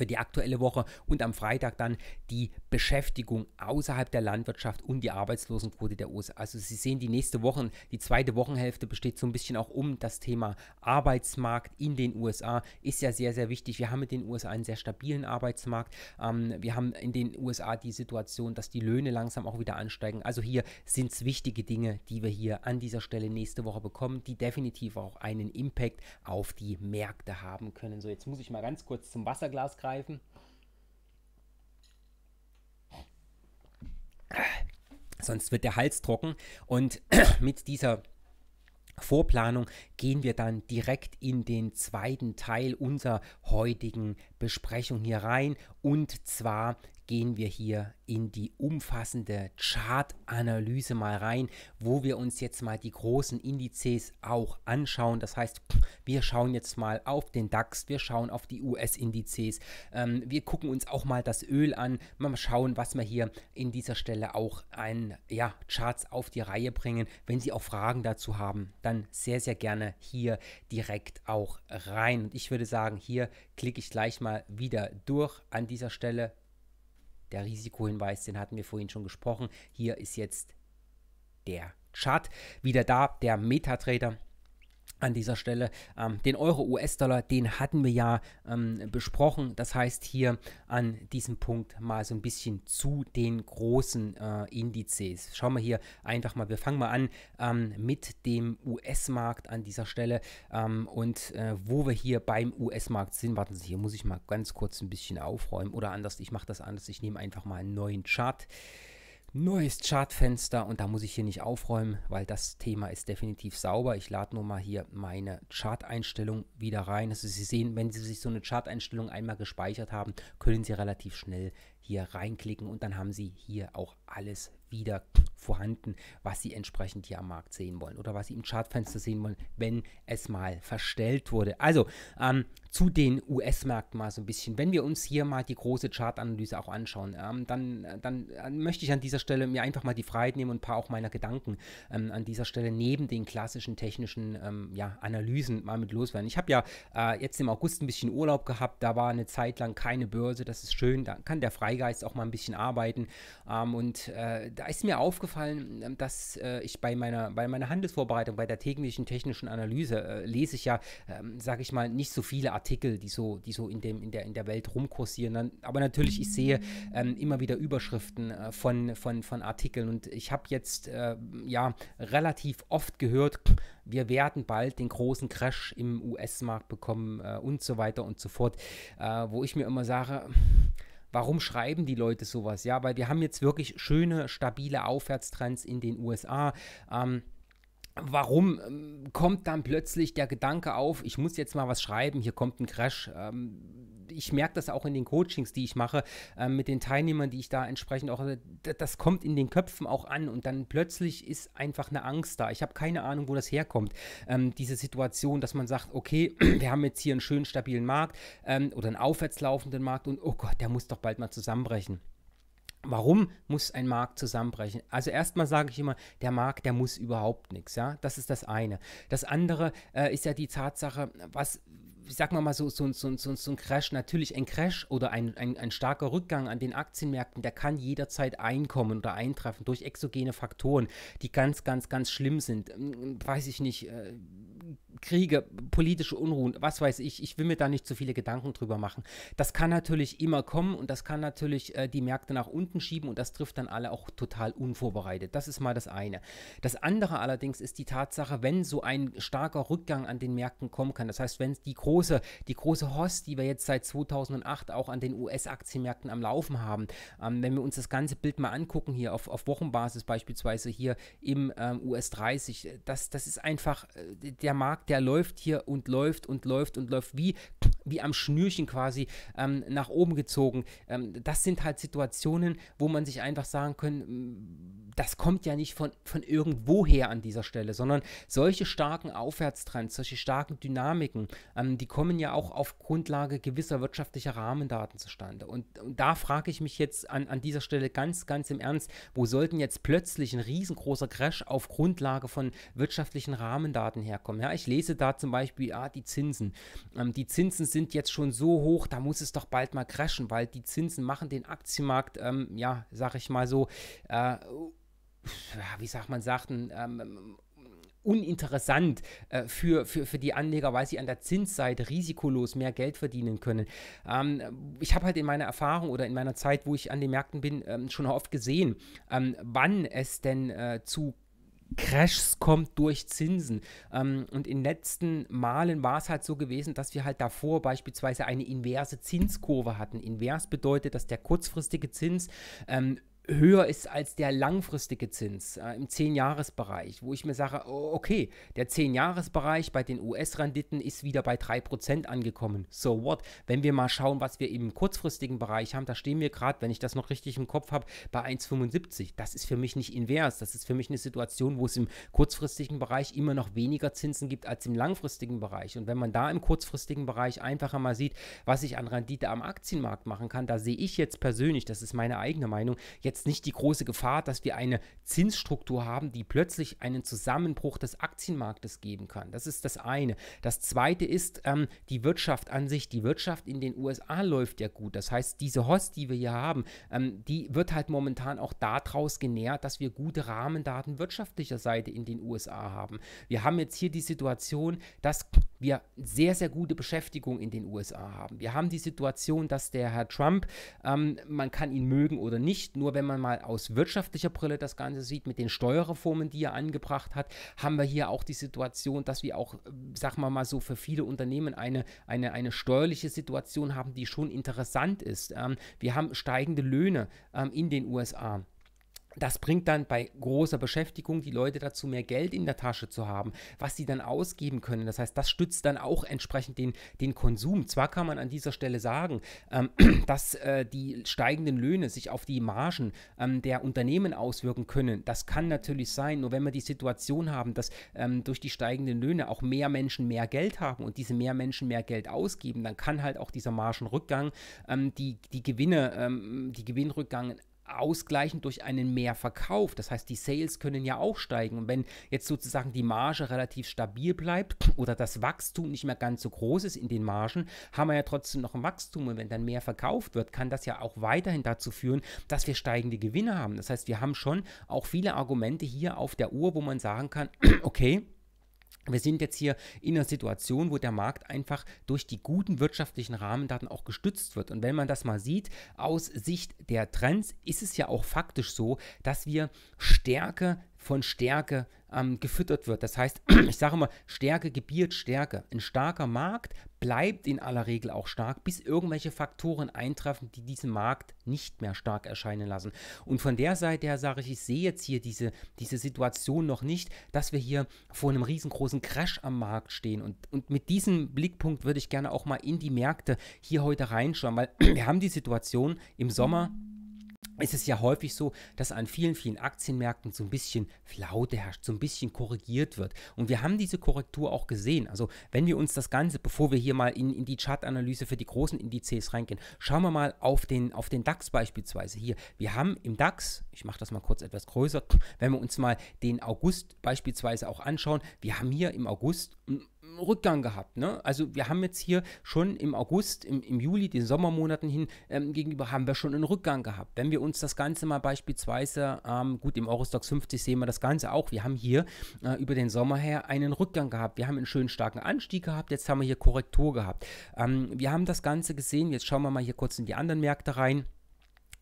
für die aktuelle Woche und am Freitag dann die Beschäftigung außerhalb der Landwirtschaft und die Arbeitslosenquote der USA. Also Sie sehen, die nächste Woche, die zweite Wochenhälfte besteht so ein bisschen auch um das Thema Arbeitsmarkt in den USA. Ist ja sehr, sehr wichtig. Wir haben mit den USA einen sehr stabilen Arbeitsmarkt. Ähm, wir haben in den USA die Situation, dass die Löhne langsam auch wieder ansteigen. Also hier sind es wichtige Dinge, die wir hier an dieser Stelle nächste Woche bekommen, die definitiv auch einen Impact auf die Märkte haben können. So, jetzt muss ich mal ganz kurz zum Wasserglas greifen greifen. Sonst wird der Hals trocken und mit dieser Vorplanung gehen wir dann direkt in den zweiten Teil unserer heutigen Besprechung hier rein. Und zwar gehen wir hier in die umfassende Chart-Analyse mal rein, wo wir uns jetzt mal die großen Indizes auch anschauen. Das heißt, wir schauen jetzt mal auf den DAX, wir schauen auf die US-Indizes, ähm, wir gucken uns auch mal das Öl an, mal schauen, was wir hier in dieser Stelle auch an ja, Charts auf die Reihe bringen. Wenn Sie auch Fragen dazu haben, dann sehr, sehr gerne hier direkt auch rein. Und ich würde sagen, hier klicke ich gleich mal mal wieder durch an dieser Stelle. Der Risikohinweis, den hatten wir vorhin schon gesprochen. Hier ist jetzt der Chart wieder da, der Metatrader an dieser Stelle. Ähm, den Euro US-Dollar, den hatten wir ja ähm, besprochen. Das heißt hier an diesem Punkt mal so ein bisschen zu den großen äh, Indizes. Schauen wir hier einfach mal, wir fangen mal an ähm, mit dem US-Markt an dieser Stelle ähm, und äh, wo wir hier beim US-Markt sind. Warten Sie, hier muss ich mal ganz kurz ein bisschen aufräumen oder anders, ich mache das anders, ich nehme einfach mal einen neuen Chart neues Chartfenster und da muss ich hier nicht aufräumen, weil das Thema ist definitiv sauber. Ich lade nur mal hier meine Chart-Einstellung wieder rein. Also Sie sehen, wenn Sie sich so eine Chart-Einstellung einmal gespeichert haben, können Sie relativ schnell hier reinklicken und dann haben Sie hier auch alles wieder vorhanden, was Sie entsprechend hier am Markt sehen wollen oder was Sie im Chartfenster sehen wollen, wenn es mal verstellt wurde. Also ähm, zu den US-Märkten mal so ein bisschen. Wenn wir uns hier mal die große Chartanalyse auch anschauen, ähm, dann, äh, dann äh, möchte ich an dieser Stelle mir einfach mal die Freiheit nehmen und ein paar auch meiner Gedanken ähm, an dieser Stelle neben den klassischen technischen ähm, ja, Analysen mal mit loswerden. Ich habe ja äh, jetzt im August ein bisschen Urlaub gehabt, da war eine Zeit lang keine Börse, das ist schön, da kann der Freigeist auch mal ein bisschen arbeiten ähm, und äh, da ist mir aufgefallen, aufgefallen, ähm, dass äh, ich bei meiner, bei meiner Handelsvorbereitung, bei der täglichen technischen Analyse, äh, lese ich ja, ähm, sage ich mal, nicht so viele Artikel, die so, die so in, dem, in, der, in der Welt rumkursieren. Dann, aber natürlich, ich sehe ähm, immer wieder Überschriften äh, von, von, von Artikeln und ich habe jetzt äh, ja relativ oft gehört, wir werden bald den großen Crash im US-Markt bekommen äh, und so weiter und so fort, äh, wo ich mir immer sage, warum schreiben die Leute sowas? Ja, weil wir haben jetzt wirklich schöne, stabile Aufwärtstrends in den USA. Ähm, warum ähm, kommt dann plötzlich der Gedanke auf, ich muss jetzt mal was schreiben, hier kommt ein Crash. Ähm, ich merke das auch in den Coachings, die ich mache, ähm, mit den Teilnehmern, die ich da entsprechend auch, äh, das kommt in den Köpfen auch an und dann plötzlich ist einfach eine Angst da. Ich habe keine Ahnung, wo das herkommt. Ähm, diese Situation, dass man sagt, okay, wir haben jetzt hier einen schönen stabilen Markt ähm, oder einen aufwärtslaufenden Markt und oh Gott, der muss doch bald mal zusammenbrechen. Warum muss ein Markt zusammenbrechen? Also erstmal sage ich immer, der Markt, der muss überhaupt nichts, ja. Das ist das eine. Das andere äh, ist ja die Tatsache, was, ich sag mal so, so, so, so, so ein Crash, natürlich ein Crash oder ein, ein, ein starker Rückgang an den Aktienmärkten, der kann jederzeit einkommen oder eintreffen durch exogene Faktoren, die ganz, ganz, ganz schlimm sind. Hm, weiß ich nicht, äh, Kriege, politische Unruhen, was weiß ich, ich will mir da nicht zu viele Gedanken drüber machen. Das kann natürlich immer kommen und das kann natürlich äh, die Märkte nach unten schieben und das trifft dann alle auch total unvorbereitet. Das ist mal das eine. Das andere allerdings ist die Tatsache, wenn so ein starker Rückgang an den Märkten kommen kann, das heißt, wenn die große, die große Host, die wir jetzt seit 2008 auch an den US-Aktienmärkten am Laufen haben, ähm, wenn wir uns das ganze Bild mal angucken hier auf, auf Wochenbasis beispielsweise hier im ähm, US 30, das, das ist einfach äh, der Markt, der läuft hier und läuft und läuft und läuft wie, wie am Schnürchen quasi ähm, nach oben gezogen. Ähm, das sind halt Situationen, wo man sich einfach sagen können, mm, das kommt ja nicht von, von irgendwoher an dieser Stelle, sondern solche starken Aufwärtstrends, solche starken Dynamiken, ähm, die kommen ja auch auf Grundlage gewisser wirtschaftlicher Rahmendaten zustande. Und, und da frage ich mich jetzt an, an dieser Stelle ganz, ganz im Ernst, wo sollten jetzt plötzlich ein riesengroßer Crash auf Grundlage von wirtschaftlichen Rahmendaten herkommen? Ja, ich lese lese da zum Beispiel, ah, die Zinsen. Ähm, die Zinsen sind jetzt schon so hoch, da muss es doch bald mal crashen, weil die Zinsen machen den Aktienmarkt, ähm, ja, sag ich mal so, äh, wie sagt man, sagten, ähm, uninteressant äh, für, für, für die Anleger, weil sie an der Zinsseite risikolos mehr Geld verdienen können. Ähm, ich habe halt in meiner Erfahrung oder in meiner Zeit, wo ich an den Märkten bin, ähm, schon oft gesehen, ähm, wann es denn äh, zu Crashs kommt durch Zinsen. Ähm, und in den letzten Malen war es halt so gewesen, dass wir halt davor beispielsweise eine inverse Zinskurve hatten. Invers bedeutet, dass der kurzfristige Zins ähm, höher ist als der langfristige Zins äh, im 10-Jahres-Bereich, wo ich mir sage, okay, der 10-Jahres-Bereich bei den US-Renditen ist wieder bei 3% angekommen. So what? Wenn wir mal schauen, was wir im kurzfristigen Bereich haben, da stehen wir gerade, wenn ich das noch richtig im Kopf habe, bei 1,75. Das ist für mich nicht invers. Das ist für mich eine Situation, wo es im kurzfristigen Bereich immer noch weniger Zinsen gibt als im langfristigen Bereich. Und wenn man da im kurzfristigen Bereich einfacher mal sieht, was ich an Rendite am Aktienmarkt machen kann, da sehe ich jetzt persönlich, das ist meine eigene Meinung, jetzt jetzt nicht die große Gefahr, dass wir eine Zinsstruktur haben, die plötzlich einen Zusammenbruch des Aktienmarktes geben kann. Das ist das eine. Das zweite ist ähm, die Wirtschaft an sich. Die Wirtschaft in den USA läuft ja gut. Das heißt, diese Host, die wir hier haben, ähm, die wird halt momentan auch daraus genährt, dass wir gute Rahmendaten wirtschaftlicher Seite in den USA haben. Wir haben jetzt hier die Situation, dass wir sehr, sehr gute Beschäftigung in den USA haben. Wir haben die Situation, dass der Herr Trump, ähm, man kann ihn mögen oder nicht, nur wenn man man mal aus wirtschaftlicher Brille das Ganze sieht, mit den Steuerreformen, die er angebracht hat, haben wir hier auch die Situation, dass wir auch, äh, sagen wir mal so, für viele Unternehmen eine, eine, eine steuerliche Situation haben, die schon interessant ist. Ähm, wir haben steigende Löhne ähm, in den USA. Das bringt dann bei großer Beschäftigung die Leute dazu, mehr Geld in der Tasche zu haben, was sie dann ausgeben können. Das heißt, das stützt dann auch entsprechend den, den Konsum. Zwar kann man an dieser Stelle sagen, ähm, dass äh, die steigenden Löhne sich auf die Margen ähm, der Unternehmen auswirken können. Das kann natürlich sein, nur wenn wir die Situation haben, dass ähm, durch die steigenden Löhne auch mehr Menschen mehr Geld haben und diese mehr Menschen mehr Geld ausgeben, dann kann halt auch dieser Margenrückgang ähm, die, die Gewinne, ähm, die Gewinnrückgang ausgleichen durch einen Mehrverkauf. Das heißt, die Sales können ja auch steigen. Und wenn jetzt sozusagen die Marge relativ stabil bleibt oder das Wachstum nicht mehr ganz so groß ist in den Margen, haben wir ja trotzdem noch ein Wachstum. Und wenn dann mehr verkauft wird, kann das ja auch weiterhin dazu führen, dass wir steigende Gewinne haben. Das heißt, wir haben schon auch viele Argumente hier auf der Uhr, wo man sagen kann, okay, wir sind jetzt hier in einer Situation, wo der Markt einfach durch die guten wirtschaftlichen Rahmendaten auch gestützt wird. Und wenn man das mal sieht, aus Sicht der Trends ist es ja auch faktisch so, dass wir Stärke von Stärke ähm, gefüttert wird. Das heißt, ich sage immer, Stärke gebiert Stärke. Ein starker Markt bleibt in aller Regel auch stark, bis irgendwelche Faktoren eintreffen, die diesen Markt nicht mehr stark erscheinen lassen. Und von der Seite her sage ich, ich sehe jetzt hier diese, diese Situation noch nicht, dass wir hier vor einem riesengroßen Crash am Markt stehen. Und, und mit diesem Blickpunkt würde ich gerne auch mal in die Märkte hier heute reinschauen, weil wir haben die Situation im Sommer ist es ja häufig so, dass an vielen, vielen Aktienmärkten so ein bisschen Flaute herrscht, so ein bisschen korrigiert wird. Und wir haben diese Korrektur auch gesehen. Also wenn wir uns das Ganze, bevor wir hier mal in, in die Chartanalyse für die großen Indizes reingehen, schauen wir mal auf den, auf den DAX beispielsweise hier. Wir haben im DAX, ich mache das mal kurz etwas größer, wenn wir uns mal den August beispielsweise auch anschauen, wir haben hier im August Rückgang gehabt. Ne? Also wir haben jetzt hier schon im August, im, im Juli, den Sommermonaten hin ähm, gegenüber, haben wir schon einen Rückgang gehabt. Wenn wir uns das Ganze mal beispielsweise, ähm, gut, im Eurostox 50 sehen wir das Ganze auch. Wir haben hier äh, über den Sommer her einen Rückgang gehabt. Wir haben einen schönen starken Anstieg gehabt. Jetzt haben wir hier Korrektur gehabt. Ähm, wir haben das Ganze gesehen. Jetzt schauen wir mal hier kurz in die anderen Märkte rein.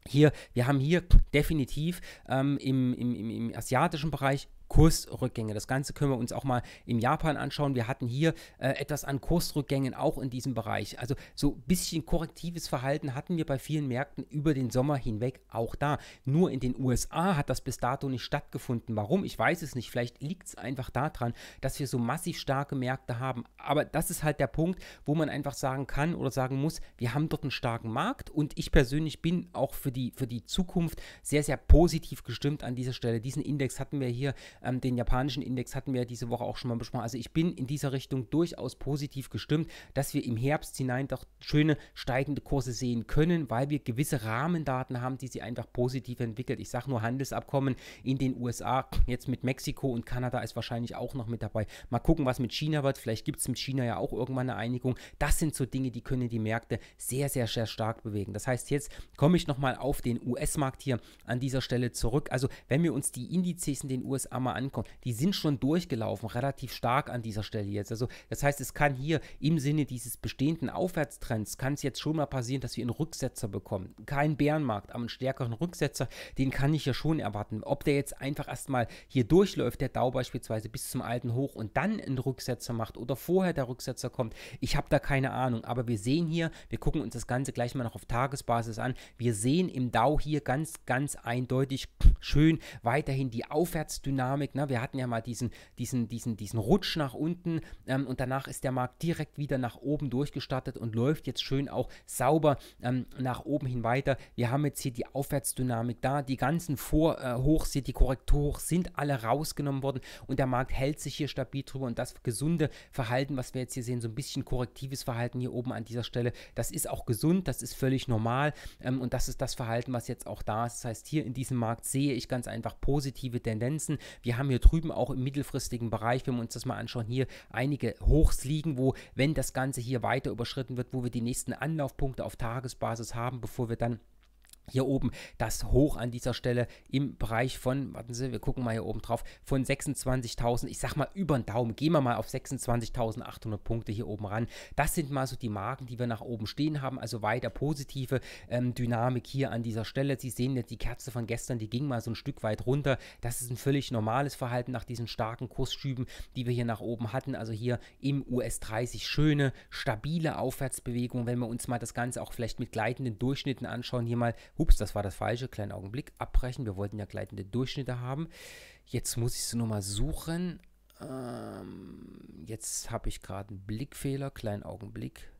Hier, wir haben hier definitiv ähm, im, im, im asiatischen Bereich Kursrückgänge. Das Ganze können wir uns auch mal in Japan anschauen. Wir hatten hier äh, etwas an Kursrückgängen auch in diesem Bereich. Also so ein bisschen korrektives Verhalten hatten wir bei vielen Märkten über den Sommer hinweg auch da. Nur in den USA hat das bis dato nicht stattgefunden. Warum? Ich weiß es nicht. Vielleicht liegt es einfach daran, dass wir so massiv starke Märkte haben. Aber das ist halt der Punkt, wo man einfach sagen kann oder sagen muss, wir haben dort einen starken Markt und ich persönlich bin auch für die, für die Zukunft sehr, sehr positiv gestimmt an dieser Stelle. Diesen Index hatten wir hier ähm, den japanischen Index hatten wir diese Woche auch schon mal besprochen. Also ich bin in dieser Richtung durchaus positiv gestimmt, dass wir im Herbst hinein doch schöne steigende Kurse sehen können, weil wir gewisse Rahmendaten haben, die sie einfach positiv entwickelt. Ich sage nur Handelsabkommen in den USA, jetzt mit Mexiko und Kanada ist wahrscheinlich auch noch mit dabei. Mal gucken, was mit China wird. Vielleicht gibt es mit China ja auch irgendwann eine Einigung. Das sind so Dinge, die können die Märkte sehr, sehr, sehr stark bewegen. Das heißt, jetzt komme ich nochmal auf den US-Markt hier an dieser Stelle zurück. Also wenn wir uns die Indizes in den USA mal mal ankommen. Die sind schon durchgelaufen, relativ stark an dieser Stelle jetzt. Also das heißt, es kann hier im Sinne dieses bestehenden Aufwärtstrends, kann es jetzt schon mal passieren, dass wir einen Rücksetzer bekommen. Kein Bärenmarkt, aber einen stärkeren Rücksetzer, den kann ich ja schon erwarten. Ob der jetzt einfach erstmal hier durchläuft, der Dau beispielsweise bis zum alten Hoch und dann einen Rücksetzer macht oder vorher der Rücksetzer kommt, ich habe da keine Ahnung. Aber wir sehen hier, wir gucken uns das Ganze gleich mal noch auf Tagesbasis an. Wir sehen im Dau hier ganz, ganz eindeutig schön weiterhin die Aufwärtsdynamik Dynamik. Ne? Wir hatten ja mal diesen, diesen, diesen, diesen Rutsch nach unten ähm, und danach ist der Markt direkt wieder nach oben durchgestartet und läuft jetzt schön auch sauber ähm, nach oben hin weiter. Wir haben jetzt hier die Aufwärtsdynamik da. Die ganzen Vorhochs, äh, die Korrekturhochs sind alle rausgenommen worden und der Markt hält sich hier stabil drüber und das gesunde Verhalten, was wir jetzt hier sehen, so ein bisschen korrektives Verhalten hier oben an dieser Stelle, das ist auch gesund, das ist völlig normal ähm, und das ist das Verhalten, was jetzt auch da ist. Das heißt, hier in diesem Markt sehe ich ganz einfach positive Tendenzen. Wir wir haben hier drüben auch im mittelfristigen Bereich, wenn wir uns das mal anschauen, hier einige Hochs liegen, wo, wenn das Ganze hier weiter überschritten wird, wo wir die nächsten Anlaufpunkte auf Tagesbasis haben, bevor wir dann hier oben das Hoch an dieser Stelle im Bereich von, warten Sie, wir gucken mal hier oben drauf, von 26.000, ich sag mal über den Daumen, gehen wir mal auf 26.800 Punkte hier oben ran. Das sind mal so die Marken, die wir nach oben stehen haben, also weiter positive ähm, Dynamik hier an dieser Stelle. Sie sehen jetzt die Kerze von gestern, die ging mal so ein Stück weit runter. Das ist ein völlig normales Verhalten nach diesen starken Kursschüben, die wir hier nach oben hatten, also hier im US30 schöne, stabile Aufwärtsbewegung, wenn wir uns mal das Ganze auch vielleicht mit gleitenden Durchschnitten anschauen, hier mal Ups, das war das falsche, kleinen Augenblick, abbrechen. Wir wollten ja gleitende Durchschnitte haben. Jetzt muss ich es nochmal suchen. Ähm, jetzt habe ich gerade einen Blickfehler, kleinen Augenblick.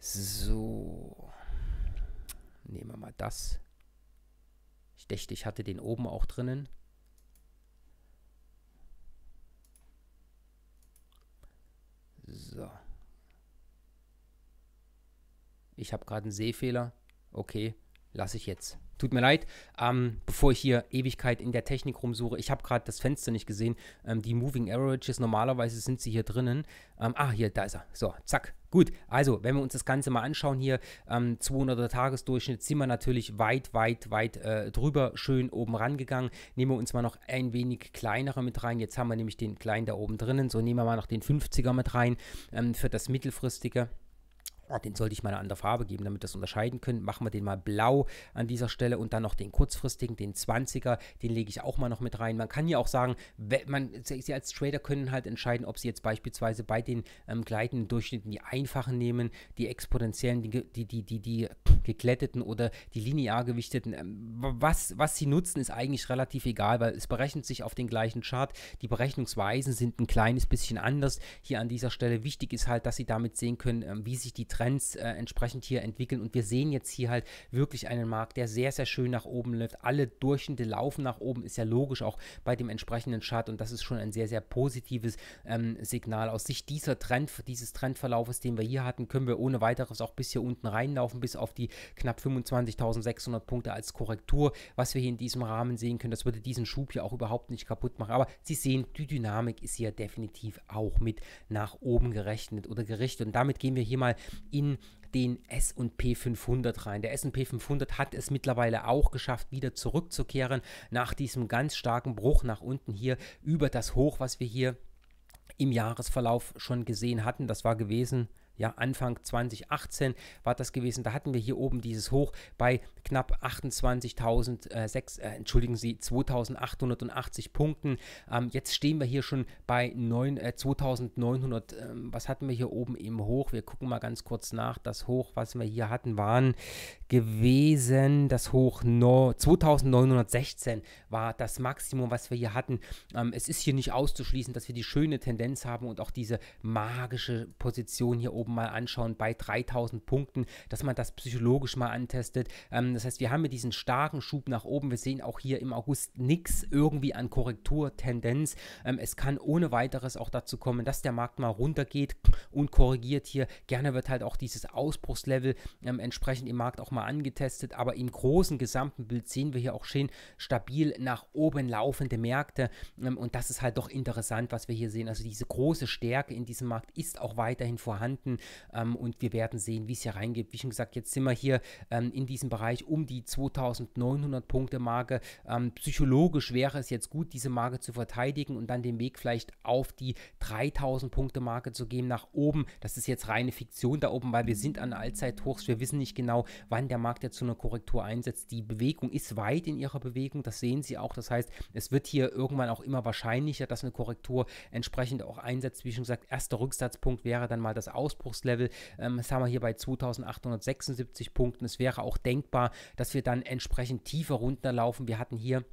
So, nehmen wir mal das. Ich dachte, ich hatte den oben auch drinnen. So. Ich habe gerade einen Sehfehler okay, lasse ich jetzt. Tut mir leid, ähm, bevor ich hier Ewigkeit in der Technik rumsuche. Ich habe gerade das Fenster nicht gesehen. Ähm, die Moving Averages, normalerweise sind sie hier drinnen. Ähm, ah, hier, da ist er. So, zack. Gut, also, wenn wir uns das Ganze mal anschauen hier, 200er ähm, Tagesdurchschnitt sind wir natürlich weit, weit, weit äh, drüber schön oben rangegangen. Nehmen wir uns mal noch ein wenig kleinere mit rein. Jetzt haben wir nämlich den kleinen da oben drinnen. So nehmen wir mal noch den 50er mit rein ähm, für das mittelfristige. Ah, den sollte ich mal eine andere Farbe geben, damit wir das unterscheiden können. Machen wir den mal blau an dieser Stelle und dann noch den kurzfristigen, den 20er, den lege ich auch mal noch mit rein. Man kann ja auch sagen, man, Sie als Trader können halt entscheiden, ob Sie jetzt beispielsweise bei den ähm, gleitenden Durchschnitten die einfachen nehmen, die exponentiellen, die, die, die, die, die geglätteten oder die linear gewichteten. Ähm, was, was Sie nutzen, ist eigentlich relativ egal, weil es berechnet sich auf den gleichen Chart. Die Berechnungsweisen sind ein kleines bisschen anders hier an dieser Stelle. Wichtig ist halt, dass Sie damit sehen können, ähm, wie sich die Trends Trends äh, entsprechend hier entwickeln. Und wir sehen jetzt hier halt wirklich einen Markt, der sehr, sehr schön nach oben läuft. Alle Durchschnitte laufen nach oben, ist ja logisch auch bei dem entsprechenden Chart. Und das ist schon ein sehr, sehr positives ähm, Signal. Aus Sicht dieser Trend, dieses Trendverlaufes, den wir hier hatten, können wir ohne weiteres auch bis hier unten reinlaufen, bis auf die knapp 25.600 Punkte als Korrektur, was wir hier in diesem Rahmen sehen können. Das würde diesen Schub hier auch überhaupt nicht kaputt machen. Aber Sie sehen, die Dynamik ist hier definitiv auch mit nach oben gerechnet oder gerichtet. Und damit gehen wir hier mal in den S&P 500 rein. Der S&P 500 hat es mittlerweile auch geschafft, wieder zurückzukehren nach diesem ganz starken Bruch nach unten hier über das Hoch, was wir hier im Jahresverlauf schon gesehen hatten. Das war gewesen ja, Anfang 2018 war das gewesen. Da hatten wir hier oben dieses Hoch bei knapp 28.000, äh, äh, entschuldigen Sie, 2.880 Punkten. Ähm, jetzt stehen wir hier schon bei 9, äh, 2.900. Ähm, was hatten wir hier oben im Hoch? Wir gucken mal ganz kurz nach. Das Hoch, was wir hier hatten, waren gewesen, das Hoch no, 2.916 war das Maximum, was wir hier hatten. Ähm, es ist hier nicht auszuschließen, dass wir die schöne Tendenz haben und auch diese magische Position hier oben oben mal anschauen, bei 3000 Punkten, dass man das psychologisch mal antestet. Ähm, das heißt, wir haben hier diesen starken Schub nach oben. Wir sehen auch hier im August nichts irgendwie an Korrekturtendenz. Ähm, es kann ohne weiteres auch dazu kommen, dass der Markt mal runtergeht und korrigiert hier. Gerne wird halt auch dieses Ausbruchslevel ähm, entsprechend im Markt auch mal angetestet. Aber im großen gesamten Bild sehen wir hier auch schön stabil nach oben laufende Märkte. Ähm, und das ist halt doch interessant, was wir hier sehen. Also diese große Stärke in diesem Markt ist auch weiterhin vorhanden. Ähm, und wir werden sehen, wie es hier reingeht. Wie schon gesagt, jetzt sind wir hier ähm, in diesem Bereich um die 2900 Punkte Marke. Ähm, psychologisch wäre es jetzt gut, diese Marke zu verteidigen und dann den Weg vielleicht auf die 3000 Punkte Marke zu gehen nach oben. Das ist jetzt reine Fiktion da oben, weil wir sind an Allzeithochs. Wir wissen nicht genau, wann der Markt jetzt so eine Korrektur einsetzt. Die Bewegung ist weit in ihrer Bewegung. Das sehen Sie auch. Das heißt, es wird hier irgendwann auch immer wahrscheinlicher, dass eine Korrektur entsprechend auch einsetzt. Wie schon gesagt, erster Rücksatzpunkt wäre dann mal das Ausbruch Anspruchslevel. Ähm, das haben wir hier bei 2876 Punkten. Es wäre auch denkbar, dass wir dann entsprechend tiefer runterlaufen. Wir hatten hier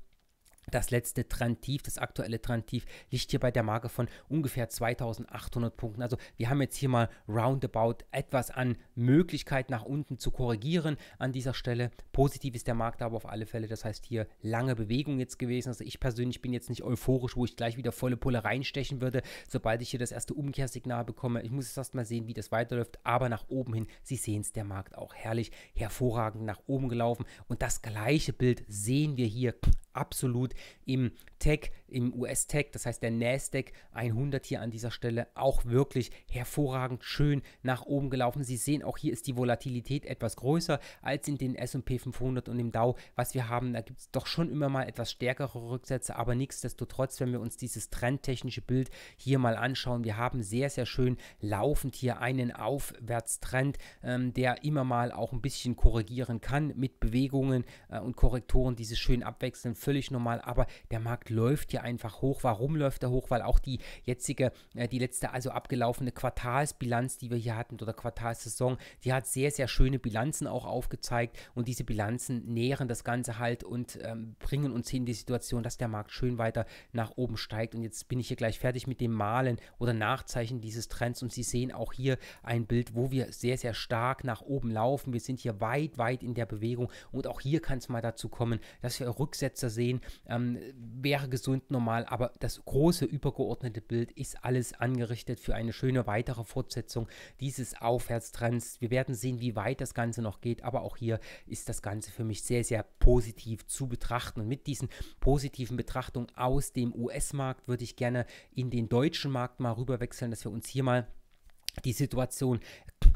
das letzte Trendtief, das aktuelle Trendtief, liegt hier bei der Marke von ungefähr 2800 Punkten. Also wir haben jetzt hier mal roundabout etwas an Möglichkeit nach unten zu korrigieren an dieser Stelle. Positiv ist der Markt aber auf alle Fälle. Das heißt hier lange Bewegung jetzt gewesen. Also ich persönlich bin jetzt nicht euphorisch, wo ich gleich wieder volle Pulle reinstechen würde, sobald ich hier das erste Umkehrsignal bekomme. Ich muss jetzt erst mal sehen, wie das weiterläuft. Aber nach oben hin, Sie sehen es, der Markt auch herrlich, hervorragend nach oben gelaufen. Und das gleiche Bild sehen wir hier absolut im Tech, im US-Tech, das heißt der NASDAQ 100 hier an dieser Stelle auch wirklich hervorragend schön nach oben gelaufen. Sie sehen auch hier ist die Volatilität etwas größer als in den S&P 500 und im Dow, was wir haben. Da gibt es doch schon immer mal etwas stärkere Rücksätze, aber nichtsdestotrotz, wenn wir uns dieses trendtechnische Bild hier mal anschauen, wir haben sehr, sehr schön laufend hier einen Aufwärtstrend, ähm, der immer mal auch ein bisschen korrigieren kann mit Bewegungen äh, und Korrektoren, dieses schön abwechseln, völlig normal aber der Markt läuft ja einfach hoch. Warum läuft er hoch? Weil auch die jetzige, äh, die letzte, also abgelaufene Quartalsbilanz, die wir hier hatten, oder Quartalssaison, die hat sehr, sehr schöne Bilanzen auch aufgezeigt und diese Bilanzen nähren das Ganze halt und ähm, bringen uns hin die Situation, dass der Markt schön weiter nach oben steigt. Und jetzt bin ich hier gleich fertig mit dem Malen oder Nachzeichen dieses Trends und Sie sehen auch hier ein Bild, wo wir sehr, sehr stark nach oben laufen. Wir sind hier weit, weit in der Bewegung und auch hier kann es mal dazu kommen, dass wir Rücksetzer sehen. Ähm, ähm, wäre gesund normal, aber das große übergeordnete Bild ist alles angerichtet für eine schöne weitere Fortsetzung dieses Aufwärtstrends. Wir werden sehen, wie weit das Ganze noch geht, aber auch hier ist das Ganze für mich sehr, sehr positiv zu betrachten. Und mit diesen positiven Betrachtungen aus dem US-Markt würde ich gerne in den deutschen Markt mal rüberwechseln, dass wir uns hier mal die Situation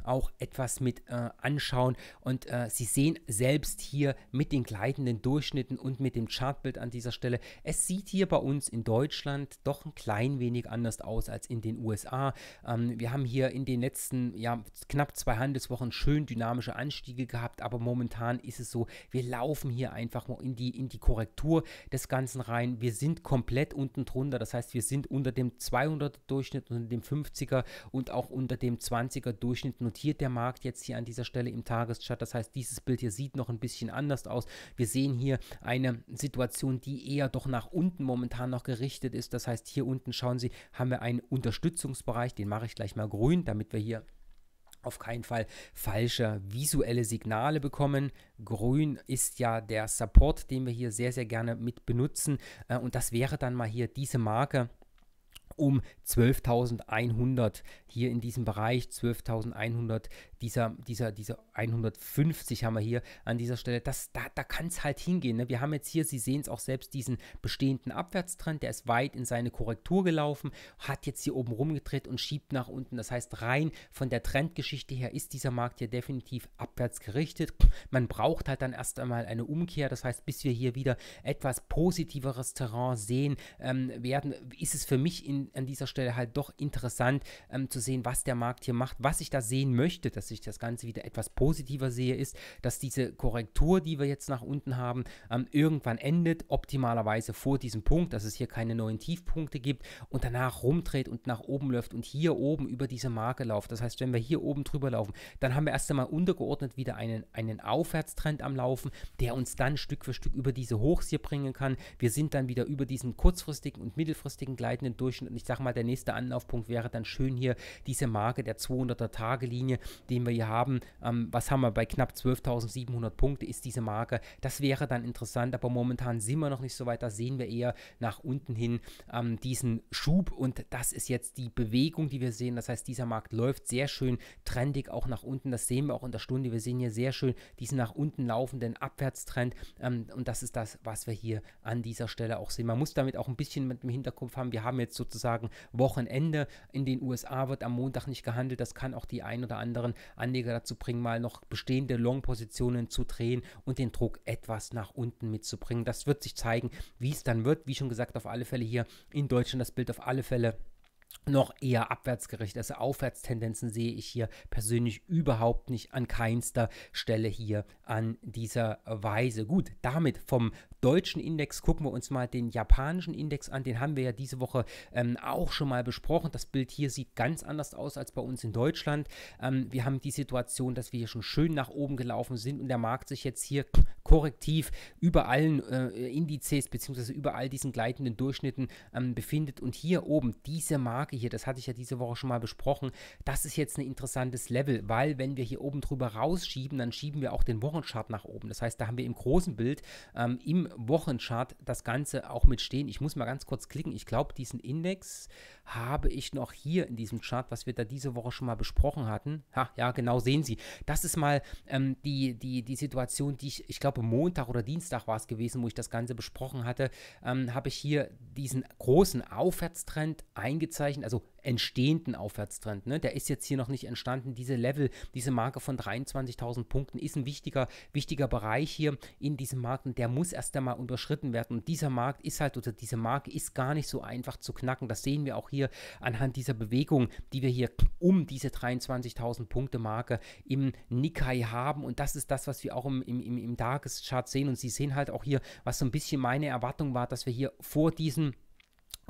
auch etwas mit äh, anschauen. Und äh, Sie sehen selbst hier mit den gleitenden Durchschnitten und mit dem Chartbild an dieser Stelle, es sieht hier bei uns in Deutschland doch ein klein wenig anders aus als in den USA. Ähm, wir haben hier in den letzten ja, knapp zwei Handelswochen schön dynamische Anstiege gehabt, aber momentan ist es so, wir laufen hier einfach in die, in die Korrektur des Ganzen rein. Wir sind komplett unten drunter, das heißt, wir sind unter dem 200er Durchschnitt, unter dem 50er und auch unter unter dem 20er Durchschnitt notiert der Markt jetzt hier an dieser Stelle im Tageschart. Das heißt, dieses Bild hier sieht noch ein bisschen anders aus. Wir sehen hier eine Situation, die eher doch nach unten momentan noch gerichtet ist. Das heißt, hier unten schauen Sie, haben wir einen Unterstützungsbereich, den mache ich gleich mal grün, damit wir hier auf keinen Fall falsche visuelle Signale bekommen. Grün ist ja der Support, den wir hier sehr, sehr gerne mit benutzen. Äh, und das wäre dann mal hier diese Marke um 12.100 hier in diesem Bereich, 12.100, dieser, dieser, dieser 150 haben wir hier an dieser Stelle, das, da, da kann es halt hingehen. Ne? Wir haben jetzt hier, Sie sehen es auch selbst, diesen bestehenden Abwärtstrend, der ist weit in seine Korrektur gelaufen, hat jetzt hier oben rumgedreht und schiebt nach unten. Das heißt, rein von der Trendgeschichte her ist dieser Markt hier definitiv abwärts gerichtet. Man braucht halt dann erst einmal eine Umkehr, das heißt, bis wir hier wieder etwas positiveres Terrain sehen ähm, werden, ist es für mich in an dieser Stelle halt doch interessant ähm, zu sehen, was der Markt hier macht. Was ich da sehen möchte, dass ich das Ganze wieder etwas positiver sehe, ist, dass diese Korrektur, die wir jetzt nach unten haben, ähm, irgendwann endet, optimalerweise vor diesem Punkt, dass es hier keine neuen Tiefpunkte gibt und danach rumdreht und nach oben läuft und hier oben über diese Marke läuft. Das heißt, wenn wir hier oben drüber laufen, dann haben wir erst einmal untergeordnet wieder einen, einen Aufwärtstrend am Laufen, der uns dann Stück für Stück über diese Hochs hier bringen kann. Wir sind dann wieder über diesen kurzfristigen und mittelfristigen gleitenden Durchschnitt und ich sage mal, der nächste Anlaufpunkt wäre dann schön hier diese Marke der 200er-Tage-Linie, den wir hier haben. Ähm, was haben wir bei knapp 12.700 Punkte ist diese Marke. Das wäre dann interessant, aber momentan sind wir noch nicht so weit. Da sehen wir eher nach unten hin ähm, diesen Schub und das ist jetzt die Bewegung, die wir sehen. Das heißt, dieser Markt läuft sehr schön trendig auch nach unten. Das sehen wir auch in der Stunde. Wir sehen hier sehr schön diesen nach unten laufenden Abwärtstrend ähm, und das ist das, was wir hier an dieser Stelle auch sehen. Man muss damit auch ein bisschen mit dem Hinterkopf haben. Wir haben jetzt sozusagen sozusagen Wochenende. In den USA wird am Montag nicht gehandelt. Das kann auch die ein oder anderen Anleger dazu bringen, mal noch bestehende Long-Positionen zu drehen und den Druck etwas nach unten mitzubringen. Das wird sich zeigen, wie es dann wird. Wie schon gesagt, auf alle Fälle hier in Deutschland das Bild auf alle Fälle noch eher abwärtsgerichtet. Also Aufwärtstendenzen sehe ich hier persönlich überhaupt nicht an keinster Stelle hier an dieser Weise. Gut, damit vom deutschen Index gucken wir uns mal den japanischen Index an. Den haben wir ja diese Woche ähm, auch schon mal besprochen. Das Bild hier sieht ganz anders aus als bei uns in Deutschland. Ähm, wir haben die Situation, dass wir hier schon schön nach oben gelaufen sind und der Markt sich jetzt hier korrektiv über allen äh, Indizes bzw. über all diesen gleitenden Durchschnitten ähm, befindet. Und hier oben, diese Marke hier, das hatte ich ja diese Woche schon mal besprochen, das ist jetzt ein interessantes Level, weil wenn wir hier oben drüber rausschieben, dann schieben wir auch den Wochenchart nach oben. Das heißt, da haben wir im großen Bild ähm, im Wochenchart das Ganze auch mit stehen. Ich muss mal ganz kurz klicken. Ich glaube, diesen Index habe ich noch hier in diesem Chart, was wir da diese Woche schon mal besprochen hatten. Ha, ja, genau, sehen Sie. Das ist mal ähm, die, die, die Situation, die ich, ich glaube, Montag oder Dienstag war es gewesen, wo ich das Ganze besprochen hatte, ähm, habe ich hier diesen großen Aufwärtstrend eingezeichnet, also entstehenden Aufwärtstrend. Ne? Der ist jetzt hier noch nicht entstanden. Diese Level, diese Marke von 23.000 Punkten ist ein wichtiger, wichtiger Bereich hier in diesem Markt und der muss erst einmal unterschritten werden. Und dieser Markt ist halt oder diese Marke ist gar nicht so einfach zu knacken. Das sehen wir auch hier anhand dieser Bewegung, die wir hier um diese 23.000 Punkte Marke im Nikkei haben. Und das ist das, was wir auch im, im, im Tageschart sehen. Und Sie sehen halt auch hier, was so ein bisschen meine Erwartung war, dass wir hier vor diesem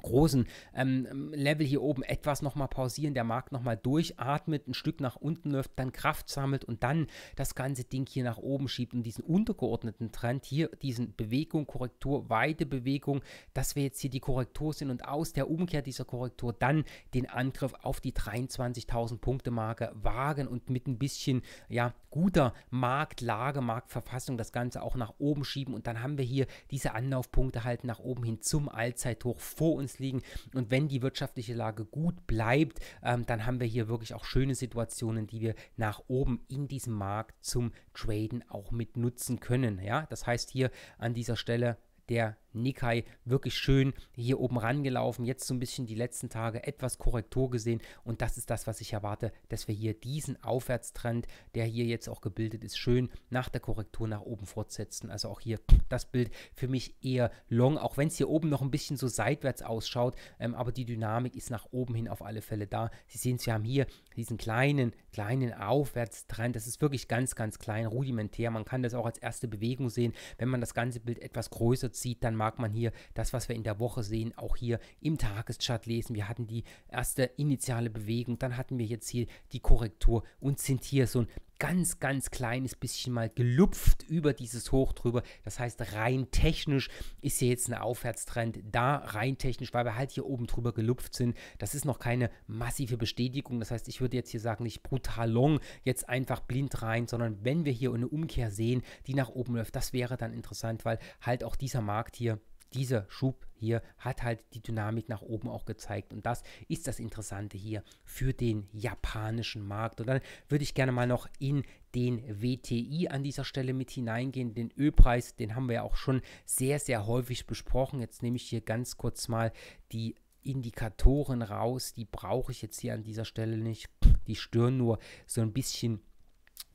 großen ähm, Level hier oben etwas nochmal pausieren, der Markt nochmal durchatmet, ein Stück nach unten läuft, dann Kraft sammelt und dann das ganze Ding hier nach oben schiebt und diesen untergeordneten Trend hier, diesen Bewegung, Korrektur, Weidebewegung, dass wir jetzt hier die Korrektur sind und aus der Umkehr dieser Korrektur dann den Angriff auf die 23.000 Punkte Marke wagen und mit ein bisschen ja, guter Marktlage, Marktverfassung das Ganze auch nach oben schieben und dann haben wir hier diese Anlaufpunkte halt nach oben hin zum Allzeithoch vor uns Business liegen. Und wenn die wirtschaftliche Lage gut bleibt, ähm, dann haben wir hier wirklich auch schöne Situationen, die wir nach oben in diesem Markt zum Traden auch mit nutzen können. Ja, das heißt hier an dieser Stelle der Nikkei wirklich schön hier oben rangelaufen. Jetzt so ein bisschen die letzten Tage etwas Korrektur gesehen und das ist das, was ich erwarte, dass wir hier diesen Aufwärtstrend, der hier jetzt auch gebildet ist, schön nach der Korrektur nach oben fortsetzen. Also auch hier das Bild für mich eher long, auch wenn es hier oben noch ein bisschen so seitwärts ausschaut, ähm, aber die Dynamik ist nach oben hin auf alle Fälle da. Sie sehen Sie haben hier diesen kleinen, kleinen Aufwärtstrend. Das ist wirklich ganz, ganz klein, rudimentär. Man kann das auch als erste Bewegung sehen. Wenn man das ganze Bild etwas größer zieht, dann mag man hier das, was wir in der Woche sehen, auch hier im Tageschart lesen. Wir hatten die erste initiale Bewegung, dann hatten wir jetzt hier die Korrektur und sind hier so ein ganz, ganz kleines bisschen mal gelupft über dieses Hoch drüber. Das heißt, rein technisch ist hier jetzt ein Aufwärtstrend da, rein technisch, weil wir halt hier oben drüber gelupft sind. Das ist noch keine massive Bestätigung. Das heißt, ich würde jetzt hier sagen, nicht brutal long, jetzt einfach blind rein, sondern wenn wir hier eine Umkehr sehen, die nach oben läuft, das wäre dann interessant, weil halt auch dieser Markt hier dieser Schub hier hat halt die Dynamik nach oben auch gezeigt. Und das ist das Interessante hier für den japanischen Markt. Und dann würde ich gerne mal noch in den WTI an dieser Stelle mit hineingehen. Den Ölpreis, den haben wir ja auch schon sehr, sehr häufig besprochen. Jetzt nehme ich hier ganz kurz mal die Indikatoren raus. Die brauche ich jetzt hier an dieser Stelle nicht. Die stören nur so ein bisschen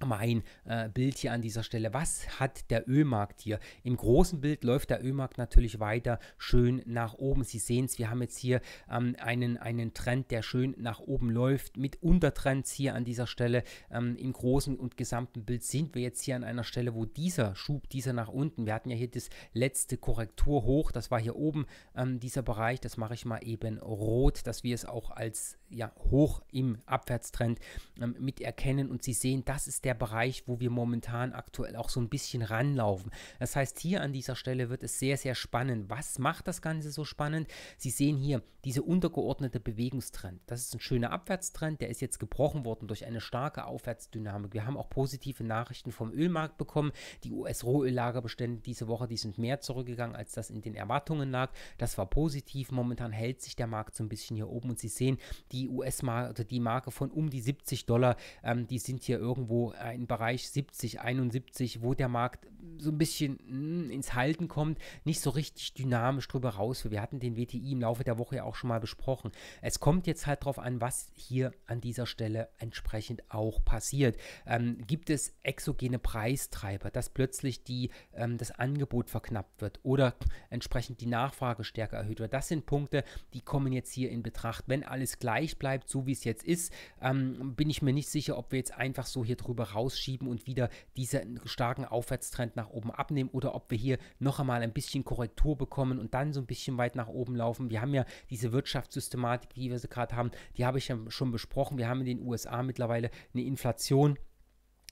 mein äh, Bild hier an dieser Stelle. Was hat der Ölmarkt hier? Im großen Bild läuft der Ölmarkt natürlich weiter schön nach oben. Sie sehen es, wir haben jetzt hier ähm, einen, einen Trend, der schön nach oben läuft mit Untertrends hier an dieser Stelle. Ähm, Im großen und gesamten Bild sind wir jetzt hier an einer Stelle, wo dieser Schub, dieser nach unten, wir hatten ja hier das letzte Korrekturhoch, das war hier oben ähm, dieser Bereich, das mache ich mal eben rot, dass wir es auch als ja, hoch im Abwärtstrend ähm, mit erkennen und Sie sehen, das ist der Bereich, wo wir momentan aktuell auch so ein bisschen ranlaufen. Das heißt, hier an dieser Stelle wird es sehr, sehr spannend. Was macht das Ganze so spannend? Sie sehen hier diese untergeordnete Bewegungstrend. Das ist ein schöner Abwärtstrend, der ist jetzt gebrochen worden durch eine starke Aufwärtsdynamik. Wir haben auch positive Nachrichten vom Ölmarkt bekommen. Die US-Rohöllagerbestände diese Woche, die sind mehr zurückgegangen, als das in den Erwartungen lag. Das war positiv. Momentan hält sich der Markt so ein bisschen hier oben und Sie sehen die US-Marke, die Marke von um die 70 Dollar, ähm, die sind hier irgendwo ein äh, Bereich 70, 71, wo der Markt so ein bisschen hm, ins Halten kommt, nicht so richtig dynamisch drüber raus. Wir hatten den WTI im Laufe der Woche ja auch schon mal besprochen. Es kommt jetzt halt darauf an, was hier an dieser Stelle entsprechend auch passiert. Ähm, gibt es exogene Preistreiber, dass plötzlich die, ähm, das Angebot verknappt wird oder entsprechend die Nachfrage stärker erhöht wird? Das sind Punkte, die kommen jetzt hier in Betracht. Wenn alles gleich bleibt, so wie es jetzt ist, ähm, bin ich mir nicht sicher, ob wir jetzt einfach so hier drüber Widerstände rausschieben und wieder diesen starken Aufwärtstrend nach oben abnehmen oder ob wir hier noch einmal ein bisschen Korrektur bekommen und dann so ein bisschen weit nach oben laufen. Wir haben ja diese Wirtschaftssystematik, die wir gerade haben, die habe ich ja schon besprochen. Wir haben in den USA mittlerweile eine Inflation,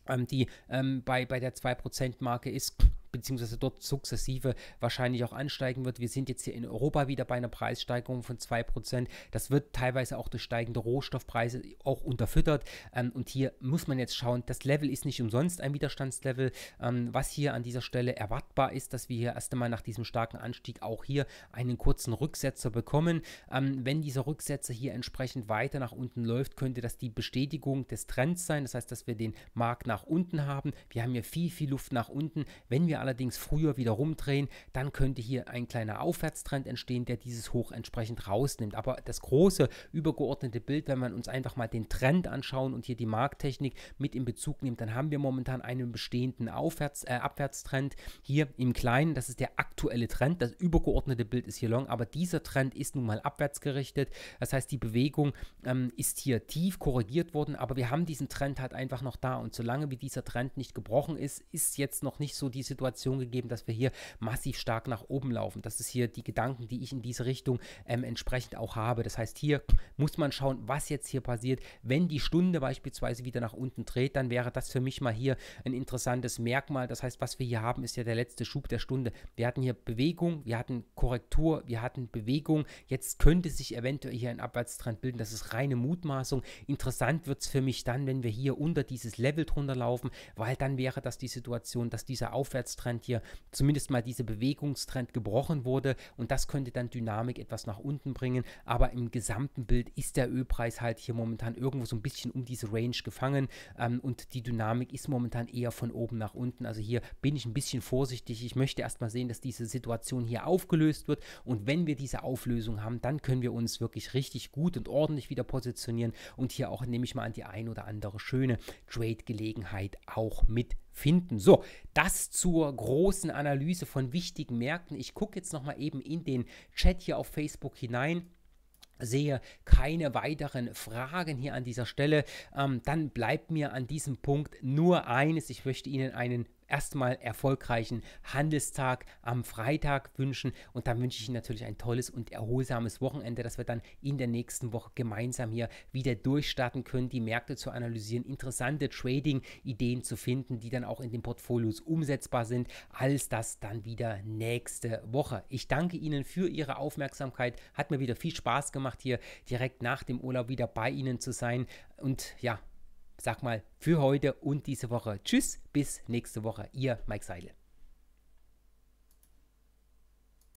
ähm, die ähm, bei, bei der 2%-Marke ist beziehungsweise dort sukzessive wahrscheinlich auch ansteigen wird. Wir sind jetzt hier in Europa wieder bei einer Preissteigerung von 2%. Das wird teilweise auch durch steigende Rohstoffpreise auch unterfüttert. Ähm, und hier muss man jetzt schauen, das Level ist nicht umsonst ein Widerstandslevel. Ähm, was hier an dieser Stelle erwartbar ist, dass wir hier erst einmal nach diesem starken Anstieg auch hier einen kurzen Rücksetzer bekommen. Ähm, wenn dieser Rücksetzer hier entsprechend weiter nach unten läuft, könnte das die Bestätigung des Trends sein. Das heißt, dass wir den Markt nach unten haben. Wir haben hier viel, viel Luft nach unten. Wenn wir allerdings früher wieder rumdrehen, dann könnte hier ein kleiner Aufwärtstrend entstehen, der dieses Hoch entsprechend rausnimmt. Aber das große übergeordnete Bild, wenn man uns einfach mal den Trend anschauen und hier die Markttechnik mit in Bezug nimmt, dann haben wir momentan einen bestehenden Aufwärts, äh, Abwärtstrend hier im Kleinen. Das ist der aktuelle Trend. Das übergeordnete Bild ist hier long, aber dieser Trend ist nun mal abwärts gerichtet. Das heißt, die Bewegung ähm, ist hier tief korrigiert worden, aber wir haben diesen Trend halt einfach noch da. Und solange wie dieser Trend nicht gebrochen ist, ist jetzt noch nicht so die Situation, Information gegeben, dass wir hier massiv stark nach oben laufen. Das ist hier die Gedanken, die ich in diese Richtung ähm, entsprechend auch habe. Das heißt, hier muss man schauen, was jetzt hier passiert. Wenn die Stunde beispielsweise wieder nach unten dreht, dann wäre das für mich mal hier ein interessantes Merkmal. Das heißt, was wir hier haben, ist ja der letzte Schub der Stunde. Wir hatten hier Bewegung, wir hatten Korrektur, wir hatten Bewegung. Jetzt könnte sich eventuell hier ein Abwärtstrend bilden. Das ist reine Mutmaßung. Interessant wird es für mich dann, wenn wir hier unter dieses Level drunter laufen, weil dann wäre das die Situation, dass dieser Aufwärtstrend Aufwärtstrend hier zumindest mal diese Bewegungstrend gebrochen wurde und das könnte dann Dynamik etwas nach unten bringen. Aber im gesamten Bild ist der Ölpreis halt hier momentan irgendwo so ein bisschen um diese Range gefangen ähm, und die Dynamik ist momentan eher von oben nach unten. Also hier bin ich ein bisschen vorsichtig. Ich möchte erstmal sehen, dass diese Situation hier aufgelöst wird und wenn wir diese Auflösung haben, dann können wir uns wirklich richtig gut und ordentlich wieder positionieren und hier auch nehme ich mal an die ein oder andere schöne Trade-Gelegenheit auch mit finden. So, das zur großen Analyse von wichtigen Märkten. Ich gucke jetzt nochmal eben in den Chat hier auf Facebook hinein sehe keine weiteren Fragen hier an dieser Stelle, ähm, dann bleibt mir an diesem Punkt nur eines. Ich möchte Ihnen einen erstmal erfolgreichen Handelstag am Freitag wünschen und dann wünsche ich Ihnen natürlich ein tolles und erholsames Wochenende, dass wir dann in der nächsten Woche gemeinsam hier wieder durchstarten können, die Märkte zu analysieren, interessante Trading-Ideen zu finden, die dann auch in den Portfolios umsetzbar sind. Alles das dann wieder nächste Woche. Ich danke Ihnen für Ihre Aufmerksamkeit. Hat mir wieder viel Spaß gemacht, hier direkt nach dem Urlaub wieder bei Ihnen zu sein. Und ja, sag mal, für heute und diese Woche. Tschüss, bis nächste Woche. Ihr Mike Seidel.